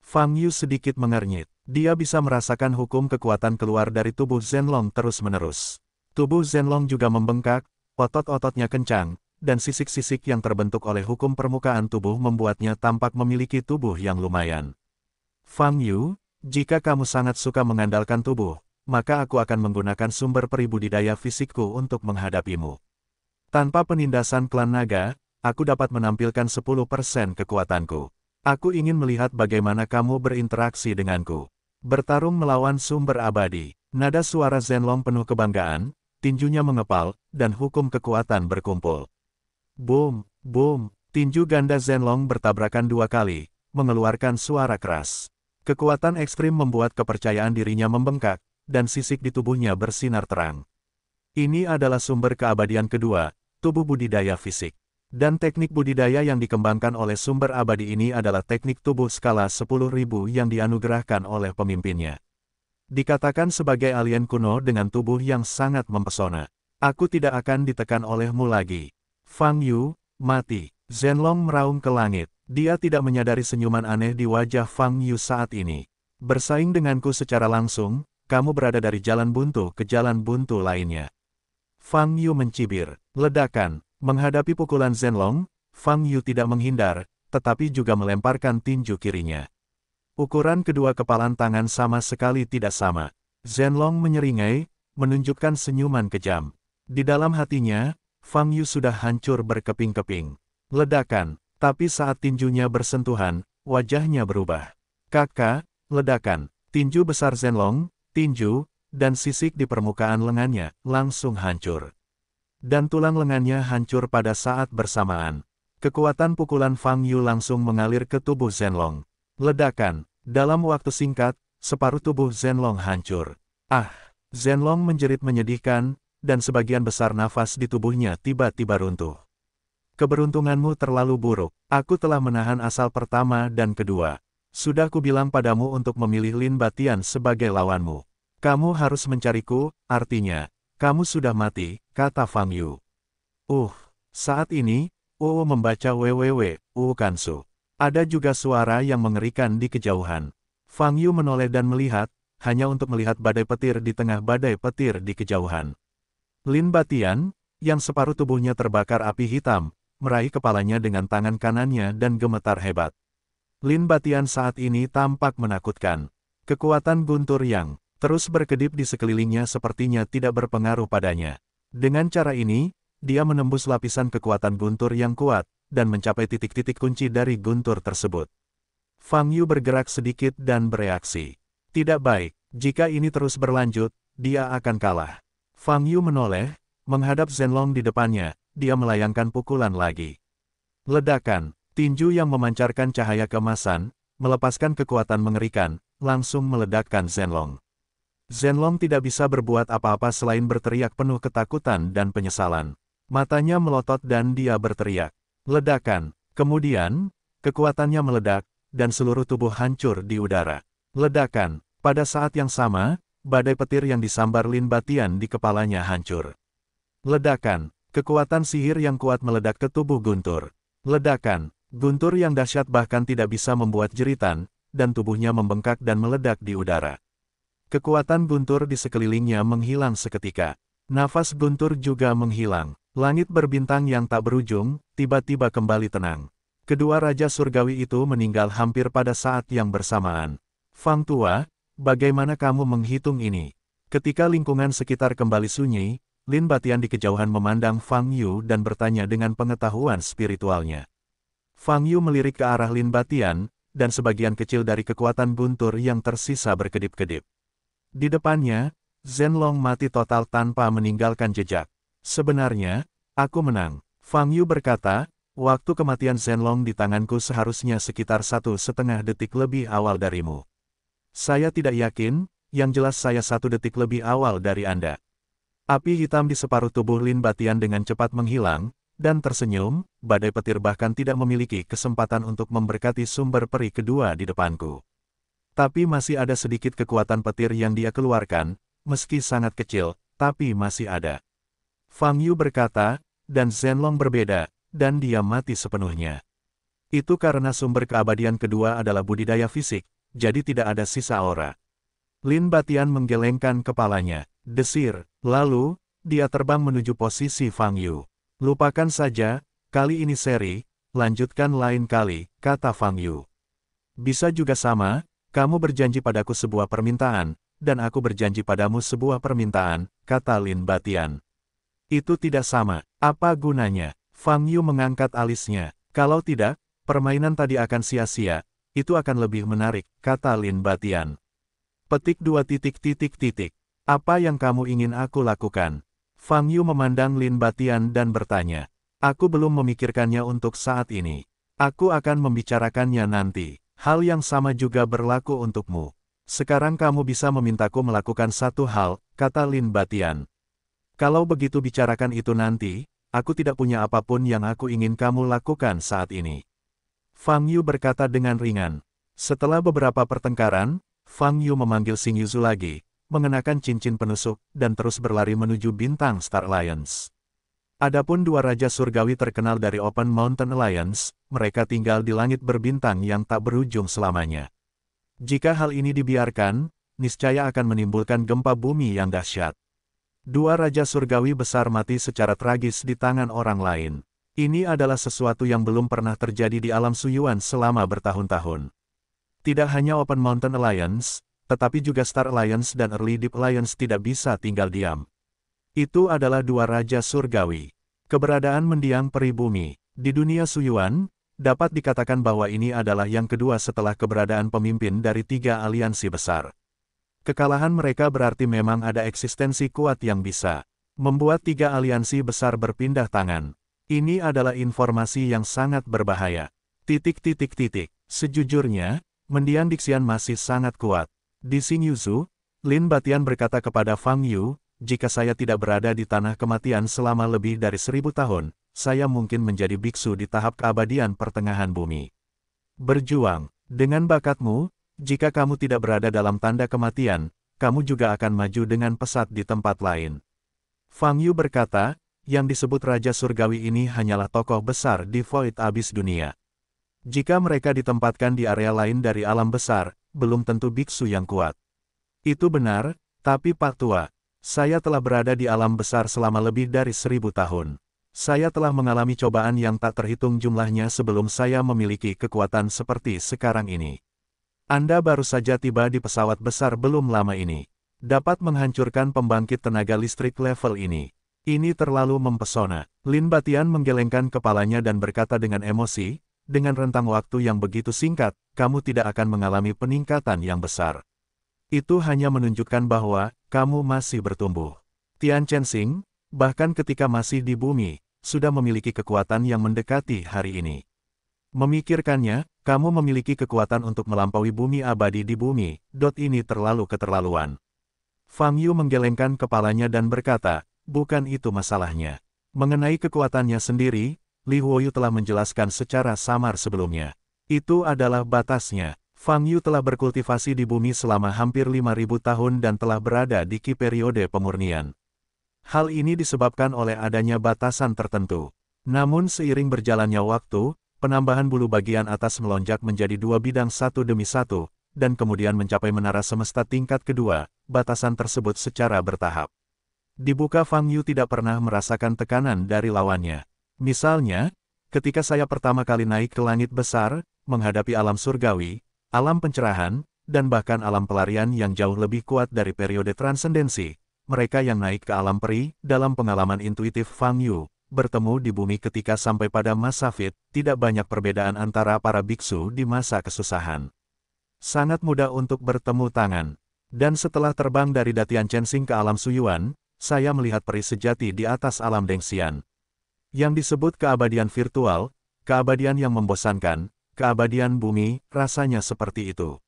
Fang Yu sedikit mengernyit. Dia bisa merasakan hukum kekuatan keluar dari tubuh Zenlong terus-menerus. Tubuh Zenlong juga membengkak, otot-ototnya kencang, dan sisik-sisik yang terbentuk oleh hukum permukaan tubuh membuatnya tampak memiliki tubuh yang lumayan. Fang Yu, jika kamu sangat suka mengandalkan tubuh, maka aku akan menggunakan sumber peribudidaya fisikku untuk menghadapimu. Tanpa penindasan klan naga, aku dapat menampilkan 10% kekuatanku. Aku ingin melihat bagaimana kamu berinteraksi denganku. Bertarung melawan sumber abadi. Nada suara Zenlong penuh kebanggaan, tinjunya mengepal, dan hukum kekuatan berkumpul. Boom, boom, tinju ganda Zenlong bertabrakan dua kali, mengeluarkan suara keras. Kekuatan ekstrim membuat kepercayaan dirinya membengkak, dan sisik di tubuhnya bersinar terang. Ini adalah sumber keabadian kedua, tubuh budidaya fisik. Dan teknik budidaya yang dikembangkan oleh sumber abadi ini adalah teknik tubuh skala 10.000 yang dianugerahkan oleh pemimpinnya. Dikatakan sebagai alien kuno dengan tubuh yang sangat mempesona. Aku tidak akan ditekan olehmu lagi. Fang Yu, mati. Zenlong meraung ke langit. Dia tidak menyadari senyuman aneh di wajah Fang Yu saat ini. Bersaing denganku secara langsung, kamu berada dari jalan buntu ke jalan buntu lainnya. Fang Yu mencibir, ledakan, menghadapi pukulan Zenlong, Fang Yu tidak menghindar, tetapi juga melemparkan tinju kirinya. Ukuran kedua kepalan tangan sama sekali tidak sama. Zenlong menyeringai, menunjukkan senyuman kejam. Di dalam hatinya, Fang Yu sudah hancur berkeping-keping. Ledakan, tapi saat tinjunya bersentuhan, wajahnya berubah. Kakak, ledakan, tinju besar Zenlong, tinju, dan sisik di permukaan lengannya, langsung hancur. Dan tulang lengannya hancur pada saat bersamaan. Kekuatan pukulan Fang Yu langsung mengalir ke tubuh Zenlong. Ledakan, dalam waktu singkat, separuh tubuh Zenlong hancur. Ah, Zenlong menjerit menyedihkan, dan sebagian besar nafas di tubuhnya tiba-tiba runtuh. Keberuntunganmu terlalu buruk, aku telah menahan asal pertama dan kedua. Sudah kubilang padamu untuk memilih Lin Batian sebagai lawanmu. Kamu harus mencariku, artinya, kamu sudah mati, kata Fang Yu. Uh, saat ini, oh membaca WWW, Uo Kansu. Ada juga suara yang mengerikan di kejauhan. Fang Yu menoleh dan melihat, hanya untuk melihat badai petir di tengah badai petir di kejauhan. Lin Batian, yang separuh tubuhnya terbakar api hitam, meraih kepalanya dengan tangan kanannya dan gemetar hebat. Lin Batian saat ini tampak menakutkan. Kekuatan guntur yang terus berkedip di sekelilingnya sepertinya tidak berpengaruh padanya. Dengan cara ini, dia menembus lapisan kekuatan guntur yang kuat, dan mencapai titik-titik kunci dari guntur tersebut. Fang Yu bergerak sedikit dan bereaksi. Tidak baik, jika ini terus berlanjut, dia akan kalah. Fang Yu menoleh, menghadap Zenlong di depannya, dia melayangkan pukulan lagi. Ledakan, tinju yang memancarkan cahaya kemasan, melepaskan kekuatan mengerikan, langsung meledakkan Zenlong. Zenlong tidak bisa berbuat apa-apa selain berteriak penuh ketakutan dan penyesalan. Matanya melotot dan dia berteriak. Ledakan. Kemudian, kekuatannya meledak, dan seluruh tubuh hancur di udara. Ledakan. Pada saat yang sama, badai petir yang disambar Lin Batian di kepalanya hancur. Ledakan. Kekuatan sihir yang kuat meledak ke tubuh Guntur. Ledakan. Guntur yang dahsyat bahkan tidak bisa membuat jeritan, dan tubuhnya membengkak dan meledak di udara. Kekuatan Guntur di sekelilingnya menghilang seketika. Nafas Guntur juga menghilang. Langit berbintang yang tak berujung, tiba-tiba kembali tenang. Kedua Raja Surgawi itu meninggal hampir pada saat yang bersamaan. Fang Tua, bagaimana kamu menghitung ini? Ketika lingkungan sekitar kembali sunyi, Lin Batian di kejauhan memandang Fang Yu dan bertanya dengan pengetahuan spiritualnya. Fang Yu melirik ke arah Lin Batian, dan sebagian kecil dari kekuatan buntur yang tersisa berkedip-kedip. Di depannya, Zhenlong mati total tanpa meninggalkan jejak. Sebenarnya, aku menang. Fang Yu berkata, waktu kematian Zenlong di tanganku seharusnya sekitar satu setengah detik lebih awal darimu. Saya tidak yakin, yang jelas saya satu detik lebih awal dari Anda. Api hitam di separuh tubuh Lin Batian dengan cepat menghilang, dan tersenyum, badai petir bahkan tidak memiliki kesempatan untuk memberkati sumber peri kedua di depanku. Tapi masih ada sedikit kekuatan petir yang dia keluarkan, meski sangat kecil, tapi masih ada. Fang Yu berkata, dan Zenlong berbeda, dan dia mati sepenuhnya. Itu karena sumber keabadian kedua adalah budidaya fisik, jadi tidak ada sisa aura. Lin Batian menggelengkan kepalanya, desir, lalu, dia terbang menuju posisi Fang Yu. Lupakan saja, kali ini seri, lanjutkan lain kali, kata Fang Yu. Bisa juga sama, kamu berjanji padaku sebuah permintaan, dan aku berjanji padamu sebuah permintaan, kata Lin Batian. Itu tidak sama. Apa gunanya? Fang Yu mengangkat alisnya. Kalau tidak, permainan tadi akan sia-sia. Itu akan lebih menarik, kata Lin Batian. Petik dua titik titik titik. Apa yang kamu ingin aku lakukan? Fang Yu memandang Lin Batian dan bertanya. Aku belum memikirkannya untuk saat ini. Aku akan membicarakannya nanti. Hal yang sama juga berlaku untukmu. Sekarang kamu bisa memintaku melakukan satu hal, kata Lin Batian. Kalau begitu bicarakan itu nanti, aku tidak punya apapun yang aku ingin kamu lakukan saat ini. Fang Yu berkata dengan ringan. Setelah beberapa pertengkaran, Fang Yu memanggil Xing Yuzu lagi, mengenakan cincin penusuk, dan terus berlari menuju bintang Star Alliance. Adapun dua raja surgawi terkenal dari Open Mountain Alliance, mereka tinggal di langit berbintang yang tak berujung selamanya. Jika hal ini dibiarkan, niscaya akan menimbulkan gempa bumi yang dahsyat. Dua raja surgawi besar mati secara tragis di tangan orang lain. Ini adalah sesuatu yang belum pernah terjadi di alam Suyuan selama bertahun-tahun. Tidak hanya Open Mountain Alliance, tetapi juga Star Alliance dan Early Deep Alliance tidak bisa tinggal diam. Itu adalah dua raja surgawi. Keberadaan mendiang peribumi di dunia Suyuan, dapat dikatakan bahwa ini adalah yang kedua setelah keberadaan pemimpin dari tiga aliansi besar. Kekalahan mereka berarti memang ada eksistensi kuat yang bisa membuat tiga aliansi besar berpindah tangan. Ini adalah informasi yang sangat berbahaya. Titik titik titik. Sejujurnya, mendian Dixian masih sangat kuat. Di Yuzu, Lin Batian berkata kepada Fang Yu, jika saya tidak berada di tanah kematian selama lebih dari seribu tahun, saya mungkin menjadi biksu di tahap keabadian pertengahan bumi. Berjuang, dengan bakatmu, jika kamu tidak berada dalam tanda kematian, kamu juga akan maju dengan pesat di tempat lain. Fang Yu berkata, yang disebut Raja Surgawi ini hanyalah tokoh besar di Void Abis Dunia. Jika mereka ditempatkan di area lain dari alam besar, belum tentu biksu yang kuat. Itu benar, tapi Pak Tua, saya telah berada di alam besar selama lebih dari seribu tahun. Saya telah mengalami cobaan yang tak terhitung jumlahnya sebelum saya memiliki kekuatan seperti sekarang ini. Anda baru saja tiba di pesawat besar belum lama ini. Dapat menghancurkan pembangkit tenaga listrik level ini. Ini terlalu mempesona. Lin Batian menggelengkan kepalanya dan berkata dengan emosi, dengan rentang waktu yang begitu singkat, kamu tidak akan mengalami peningkatan yang besar. Itu hanya menunjukkan bahwa, kamu masih bertumbuh. Tian Chensing, bahkan ketika masih di bumi, sudah memiliki kekuatan yang mendekati hari ini. Memikirkannya, kamu memiliki kekuatan untuk melampaui bumi abadi di bumi, dot ini terlalu keterlaluan. Fang Yu menggelengkan kepalanya dan berkata, bukan itu masalahnya. Mengenai kekuatannya sendiri, Li Huoyu telah menjelaskan secara samar sebelumnya. Itu adalah batasnya. Fang Yu telah berkultivasi di bumi selama hampir 5.000 tahun dan telah berada di Ki periode pemurnian. Hal ini disebabkan oleh adanya batasan tertentu. Namun seiring berjalannya waktu, penambahan bulu bagian atas melonjak menjadi dua bidang satu demi satu, dan kemudian mencapai menara semesta tingkat kedua, batasan tersebut secara bertahap. Dibuka Fang Yu tidak pernah merasakan tekanan dari lawannya. Misalnya, ketika saya pertama kali naik ke langit besar, menghadapi alam surgawi, alam pencerahan, dan bahkan alam pelarian yang jauh lebih kuat dari periode transendensi, mereka yang naik ke alam peri, dalam pengalaman intuitif Fang Yu, bertemu di bumi ketika sampai pada masa fit, tidak banyak perbedaan antara para biksu di masa kesusahan. Sangat mudah untuk bertemu tangan. Dan setelah terbang dari Datian Chensing ke alam Suyuan, saya melihat peri sejati di atas alam Dengxian. Yang disebut keabadian virtual, keabadian yang membosankan, keabadian bumi, rasanya seperti itu.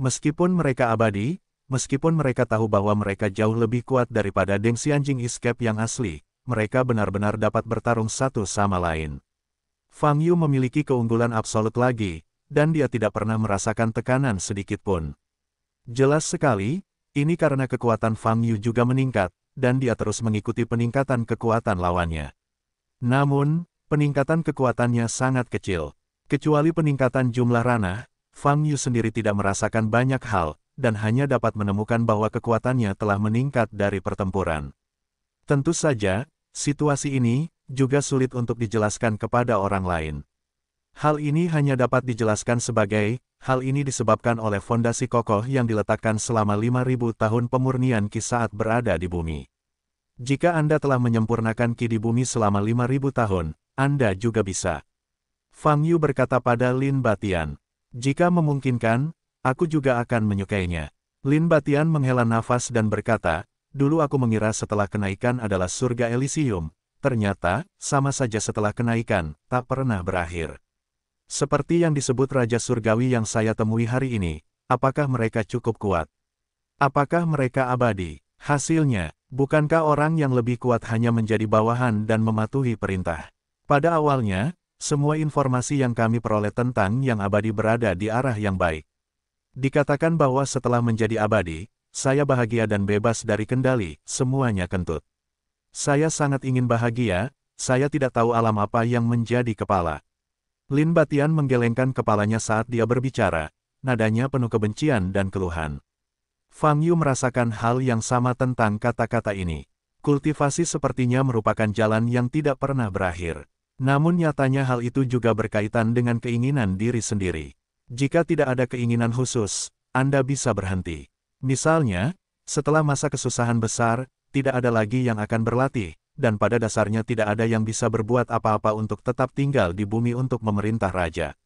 Meskipun mereka abadi, meskipun mereka tahu bahwa mereka jauh lebih kuat daripada Dengxian Jing Escape yang asli, mereka benar-benar dapat bertarung satu sama lain. Fang Yu memiliki keunggulan absolut lagi, dan dia tidak pernah merasakan tekanan sedikit pun. Jelas sekali, ini karena kekuatan Fang Yu juga meningkat, dan dia terus mengikuti peningkatan kekuatan lawannya. Namun, peningkatan kekuatannya sangat kecil. Kecuali peningkatan jumlah ranah, Fang Yu sendiri tidak merasakan banyak hal, dan hanya dapat menemukan bahwa kekuatannya telah meningkat dari pertempuran. Tentu saja, Situasi ini juga sulit untuk dijelaskan kepada orang lain. Hal ini hanya dapat dijelaskan sebagai, hal ini disebabkan oleh fondasi kokoh yang diletakkan selama 5.000 tahun pemurnian Ki saat berada di bumi. Jika Anda telah menyempurnakan Ki di bumi selama 5.000 tahun, Anda juga bisa. Fang Yu berkata pada Lin Batian, jika memungkinkan, aku juga akan menyukainya. Lin Batian menghela nafas dan berkata, dulu aku mengira setelah kenaikan adalah surga Elysium, ternyata, sama saja setelah kenaikan, tak pernah berakhir. Seperti yang disebut Raja Surgawi yang saya temui hari ini, apakah mereka cukup kuat? Apakah mereka abadi? Hasilnya, bukankah orang yang lebih kuat hanya menjadi bawahan dan mematuhi perintah? Pada awalnya, semua informasi yang kami peroleh tentang yang abadi berada di arah yang baik. Dikatakan bahwa setelah menjadi abadi, saya bahagia dan bebas dari kendali, semuanya kentut. Saya sangat ingin bahagia, saya tidak tahu alam apa yang menjadi kepala. Lin Batian menggelengkan kepalanya saat dia berbicara, nadanya penuh kebencian dan keluhan. Fang Yu merasakan hal yang sama tentang kata-kata ini. Kultivasi sepertinya merupakan jalan yang tidak pernah berakhir. Namun nyatanya hal itu juga berkaitan dengan keinginan diri sendiri. Jika tidak ada keinginan khusus, Anda bisa berhenti. Misalnya, setelah masa kesusahan besar, tidak ada lagi yang akan berlatih, dan pada dasarnya tidak ada yang bisa berbuat apa-apa untuk tetap tinggal di bumi untuk memerintah raja.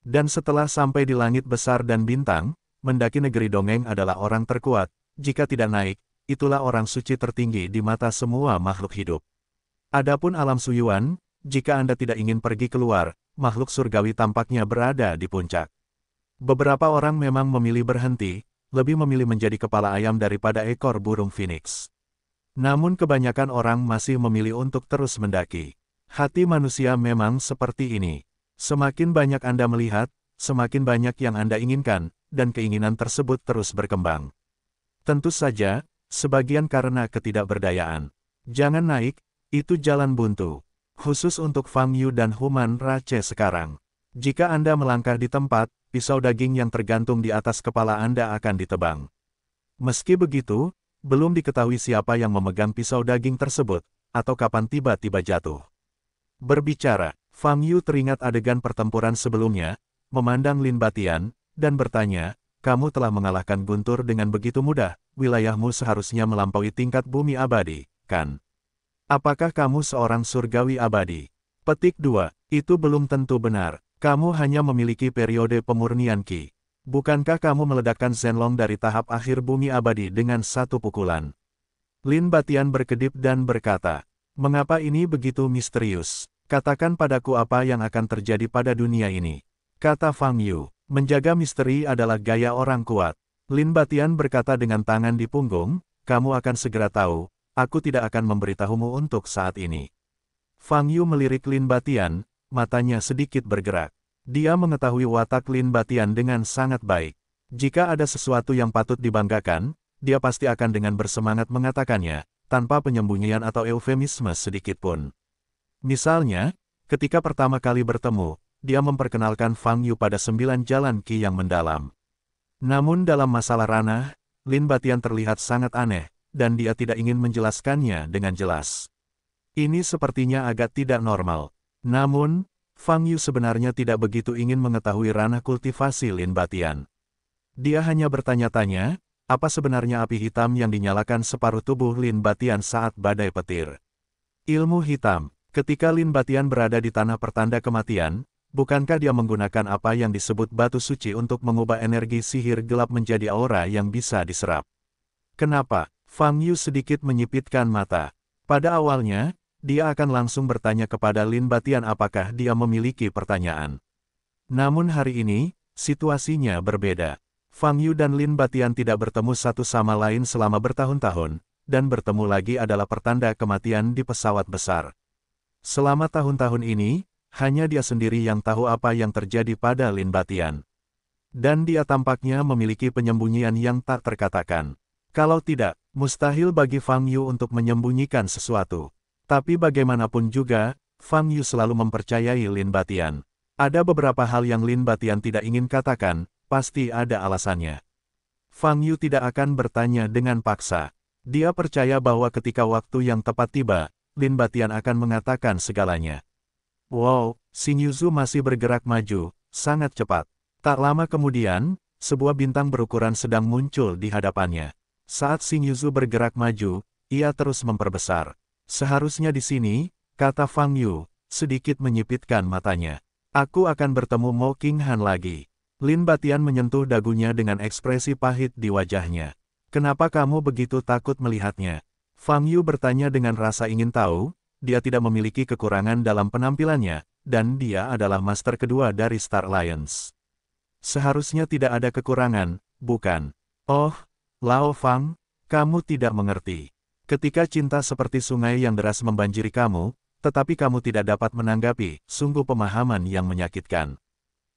Dan setelah sampai di langit besar dan bintang, mendaki negeri dongeng adalah orang terkuat, jika tidak naik, itulah orang suci tertinggi di mata semua makhluk hidup. Adapun alam suyuan, jika Anda tidak ingin pergi keluar, makhluk surgawi tampaknya berada di puncak. Beberapa orang memang memilih berhenti, lebih memilih menjadi kepala ayam daripada ekor burung phoenix. Namun kebanyakan orang masih memilih untuk terus mendaki. Hati manusia memang seperti ini. Semakin banyak Anda melihat, semakin banyak yang Anda inginkan, dan keinginan tersebut terus berkembang. Tentu saja, sebagian karena ketidakberdayaan. Jangan naik, itu jalan buntu. Khusus untuk Fang Yu dan Human Rache sekarang. Jika Anda melangkah di tempat, pisau daging yang tergantung di atas kepala Anda akan ditebang. Meski begitu, belum diketahui siapa yang memegang pisau daging tersebut, atau kapan tiba-tiba jatuh. Berbicara, Fang Yu teringat adegan pertempuran sebelumnya, memandang Lin Batian, dan bertanya, kamu telah mengalahkan Guntur dengan begitu mudah, wilayahmu seharusnya melampaui tingkat bumi abadi, kan? Apakah kamu seorang surgawi abadi? Petik 2, itu belum tentu benar. Kamu hanya memiliki periode pemurnian Ki. Bukankah kamu meledakkan Zenlong dari tahap akhir bumi abadi dengan satu pukulan? Lin Batian berkedip dan berkata, Mengapa ini begitu misterius? Katakan padaku apa yang akan terjadi pada dunia ini. Kata Fang Yu, menjaga misteri adalah gaya orang kuat. Lin Batian berkata dengan tangan di punggung, kamu akan segera tahu, aku tidak akan memberitahumu untuk saat ini. Fang Yu melirik Lin Batian, matanya sedikit bergerak. Dia mengetahui watak Lin Batian dengan sangat baik. Jika ada sesuatu yang patut dibanggakan, dia pasti akan dengan bersemangat mengatakannya, tanpa penyembunyian atau eufemisme sedikitpun. Misalnya, ketika pertama kali bertemu, dia memperkenalkan Fang Yu pada sembilan jalan Ki yang mendalam. Namun dalam masalah ranah, Lin Batian terlihat sangat aneh, dan dia tidak ingin menjelaskannya dengan jelas. Ini sepertinya agak tidak normal. Namun, Fang Yu sebenarnya tidak begitu ingin mengetahui ranah kultivasi Lin Batian. Dia hanya bertanya-tanya, apa sebenarnya api hitam yang dinyalakan separuh tubuh Lin Batian saat badai petir. Ilmu hitam, ketika Lin Batian berada di tanah pertanda kematian, bukankah dia menggunakan apa yang disebut batu suci untuk mengubah energi sihir gelap menjadi aura yang bisa diserap? Kenapa? Fang Yu sedikit menyipitkan mata. Pada awalnya, dia akan langsung bertanya kepada Lin Batian apakah dia memiliki pertanyaan. Namun hari ini, situasinya berbeda. Fang Yu dan Lin Batian tidak bertemu satu sama lain selama bertahun-tahun, dan bertemu lagi adalah pertanda kematian di pesawat besar. Selama tahun-tahun ini, hanya dia sendiri yang tahu apa yang terjadi pada Lin Batian. Dan dia tampaknya memiliki penyembunyian yang tak terkatakan. Kalau tidak, mustahil bagi Fang Yu untuk menyembunyikan sesuatu. Tapi bagaimanapun juga, Fang Yu selalu mempercayai Lin Batian. Ada beberapa hal yang Lin Batian tidak ingin katakan, pasti ada alasannya. Fang Yu tidak akan bertanya dengan paksa. Dia percaya bahwa ketika waktu yang tepat tiba, Lin Batian akan mengatakan segalanya. Wow, Xin Yuzu masih bergerak maju, sangat cepat. Tak lama kemudian, sebuah bintang berukuran sedang muncul di hadapannya. Saat Xin Yuzu bergerak maju, ia terus memperbesar. Seharusnya di sini, kata Fang Yu, sedikit menyipitkan matanya. Aku akan bertemu Mo King Han lagi. Lin Batian menyentuh dagunya dengan ekspresi pahit di wajahnya. Kenapa kamu begitu takut melihatnya? Fang Yu bertanya dengan rasa ingin tahu, dia tidak memiliki kekurangan dalam penampilannya, dan dia adalah master kedua dari Star Alliance. Seharusnya tidak ada kekurangan, bukan? Oh, Lao Fang, kamu tidak mengerti. Ketika cinta seperti sungai yang deras membanjiri kamu, tetapi kamu tidak dapat menanggapi, sungguh pemahaman yang menyakitkan.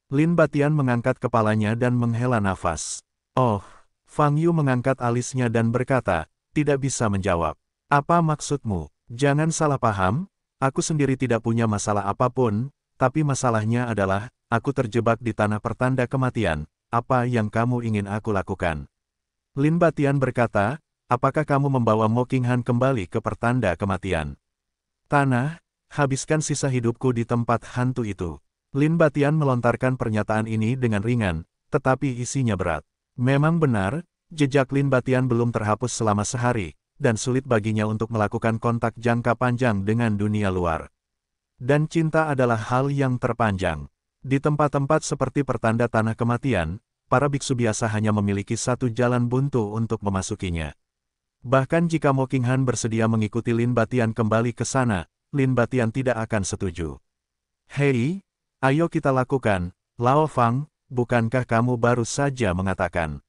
Lin Batian mengangkat kepalanya dan menghela nafas. Oh, Fang Yu mengangkat alisnya dan berkata, tidak bisa menjawab. Apa maksudmu? Jangan salah paham, aku sendiri tidak punya masalah apapun, tapi masalahnya adalah, aku terjebak di tanah pertanda kematian, apa yang kamu ingin aku lakukan? Lin Batian berkata, apakah kamu membawa Mokinghan kembali ke pertanda kematian? Tanah, habiskan sisa hidupku di tempat hantu itu. Lin Batian melontarkan pernyataan ini dengan ringan, tetapi isinya berat. Memang benar, jejak Lin Batian belum terhapus selama sehari, dan sulit baginya untuk melakukan kontak jangka panjang dengan dunia luar. Dan cinta adalah hal yang terpanjang. Di tempat-tempat seperti pertanda tanah kematian, para biksu biasa hanya memiliki satu jalan buntu untuk memasukinya. Bahkan jika Mokinghan bersedia mengikuti Lin Batian kembali ke sana, Lin Batian tidak akan setuju. Hei, ayo kita lakukan, Lao Fang, bukankah kamu baru saja mengatakan.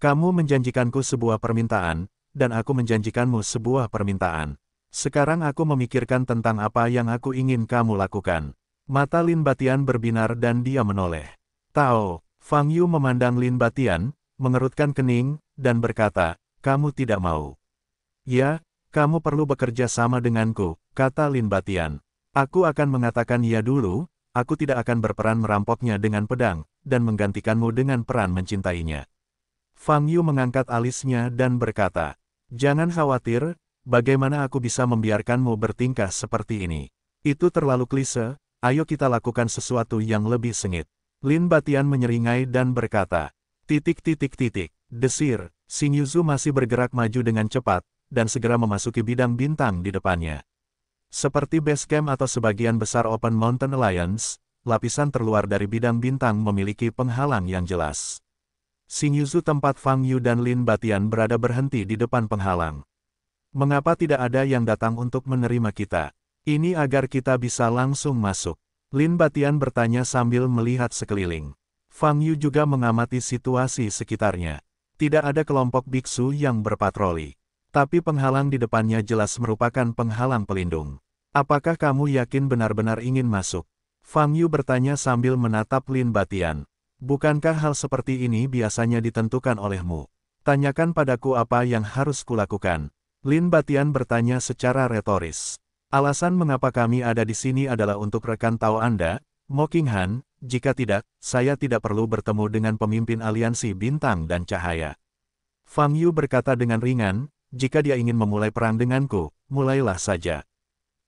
Kamu menjanjikanku sebuah permintaan, dan aku menjanjikanmu sebuah permintaan. Sekarang aku memikirkan tentang apa yang aku ingin kamu lakukan. Mata Lin Batian berbinar dan dia menoleh. Tao, Fang Yu memandang Lin Batian, mengerutkan kening, dan berkata, kamu tidak mau. Ya, kamu perlu bekerja sama denganku, kata Lin Batian. Aku akan mengatakan ya dulu, aku tidak akan berperan merampoknya dengan pedang, dan menggantikanmu dengan peran mencintainya. Fang Yu mengangkat alisnya dan berkata, Jangan khawatir, bagaimana aku bisa membiarkanmu bertingkah seperti ini? Itu terlalu klise, ayo kita lakukan sesuatu yang lebih sengit. Lin Batian menyeringai dan berkata, titik titik titik, desir, Xing Yuzu masih bergerak maju dengan cepat, dan segera memasuki bidang bintang di depannya. Seperti base camp atau sebagian besar Open Mountain Alliance, lapisan terluar dari bidang bintang memiliki penghalang yang jelas. Xing Yuzu tempat Fang Yu dan Lin Batian berada berhenti di depan penghalang. Mengapa tidak ada yang datang untuk menerima kita? Ini agar kita bisa langsung masuk. Lin Batian bertanya sambil melihat sekeliling. Fang Yu juga mengamati situasi sekitarnya. Tidak ada kelompok biksu yang berpatroli. Tapi penghalang di depannya jelas merupakan penghalang pelindung. Apakah kamu yakin benar-benar ingin masuk? Fang Yu bertanya sambil menatap Lin Batian. Bukankah hal seperti ini biasanya ditentukan olehmu? Tanyakan padaku apa yang harus kulakukan. Lin Batian bertanya secara retoris. Alasan mengapa kami ada di sini adalah untuk rekan tahu Anda, Mocking jika tidak, saya tidak perlu bertemu dengan pemimpin aliansi bintang dan cahaya. Fang Yu berkata dengan ringan, jika dia ingin memulai perang denganku, mulailah saja.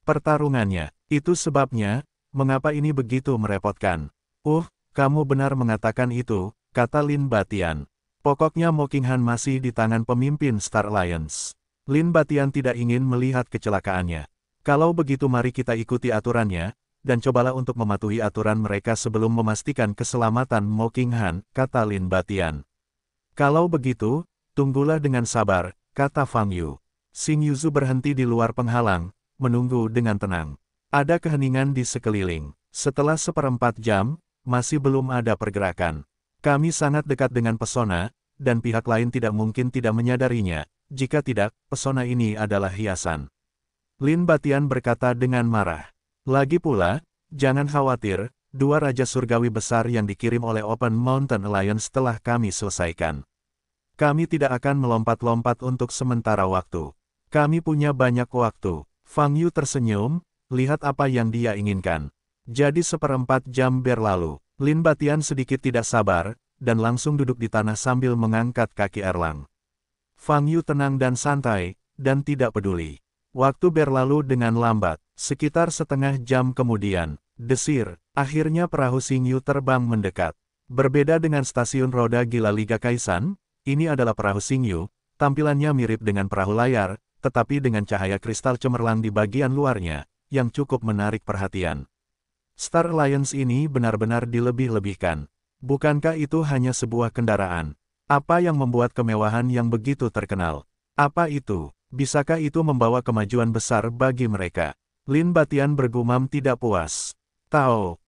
Pertarungannya, itu sebabnya, mengapa ini begitu merepotkan. Uh, kamu benar mengatakan itu, kata Lin Batian. Pokoknya Mokinghan masih di tangan pemimpin Star Alliance. Lin Batian tidak ingin melihat kecelakaannya. Kalau begitu mari kita ikuti aturannya, dan cobalah untuk mematuhi aturan mereka sebelum memastikan keselamatan Mokinghan," kata Lin Batian. Kalau begitu, tunggulah dengan sabar, kata Fang Yu. Xing Yuzu berhenti di luar penghalang, menunggu dengan tenang. Ada keheningan di sekeliling. Setelah seperempat jam, masih belum ada pergerakan. Kami sangat dekat dengan pesona, dan pihak lain tidak mungkin tidak menyadarinya, jika tidak, pesona ini adalah hiasan. Lin Batian berkata dengan marah. Lagi pula, jangan khawatir, dua Raja Surgawi besar yang dikirim oleh Open Mountain Alliance setelah kami selesaikan. Kami tidak akan melompat-lompat untuk sementara waktu. Kami punya banyak waktu. Fang Yu tersenyum, lihat apa yang dia inginkan. Jadi seperempat jam berlalu, Lin Batian sedikit tidak sabar, dan langsung duduk di tanah sambil mengangkat kaki Erlang. Fang Yu tenang dan santai, dan tidak peduli. Waktu berlalu dengan lambat, sekitar setengah jam kemudian, desir, akhirnya perahu Singyu terbang mendekat. Berbeda dengan stasiun roda gila Liga Kaisan, ini adalah perahu Singyu, tampilannya mirip dengan perahu layar, tetapi dengan cahaya kristal cemerlang di bagian luarnya, yang cukup menarik perhatian. Star Alliance ini benar-benar dilebih-lebihkan. Bukankah itu hanya sebuah kendaraan? Apa yang membuat kemewahan yang begitu terkenal? Apa itu? Bisakah itu membawa kemajuan besar bagi mereka? Lin Batian bergumam tidak puas. Tahu,